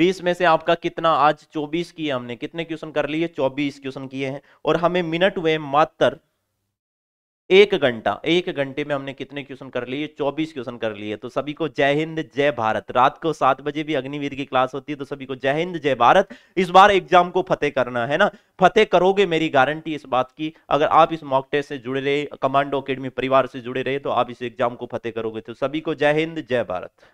[SPEAKER 1] बीस में से आपका कितना आज चौबीस किए हमने कितने क्वेश्चन कर लिए चौबीस क्वेश्चन किए हैं और हमें मिनट हुए मात्र एक घंटा एक घंटे में हमने कितने क्वेश्चन कर लिए चौबीस क्वेश्चन कर लिए तो सभी को जय हिंद जय भारत रात को सात बजे भी अग्निवीर की क्लास होती है तो सभी को जय हिंद जय भारत इस बार एग्जाम को फतेह करना है ना फतेह करोगे मेरी गारंटी इस बात की अगर आप इस मॉक टेस्ट से जुड़े रहे कमांडो अकेडमी परिवार से जुड़े रहे तो आप इस एग्जाम को फतेह करोगे तो सभी को जय हिंद जय भारत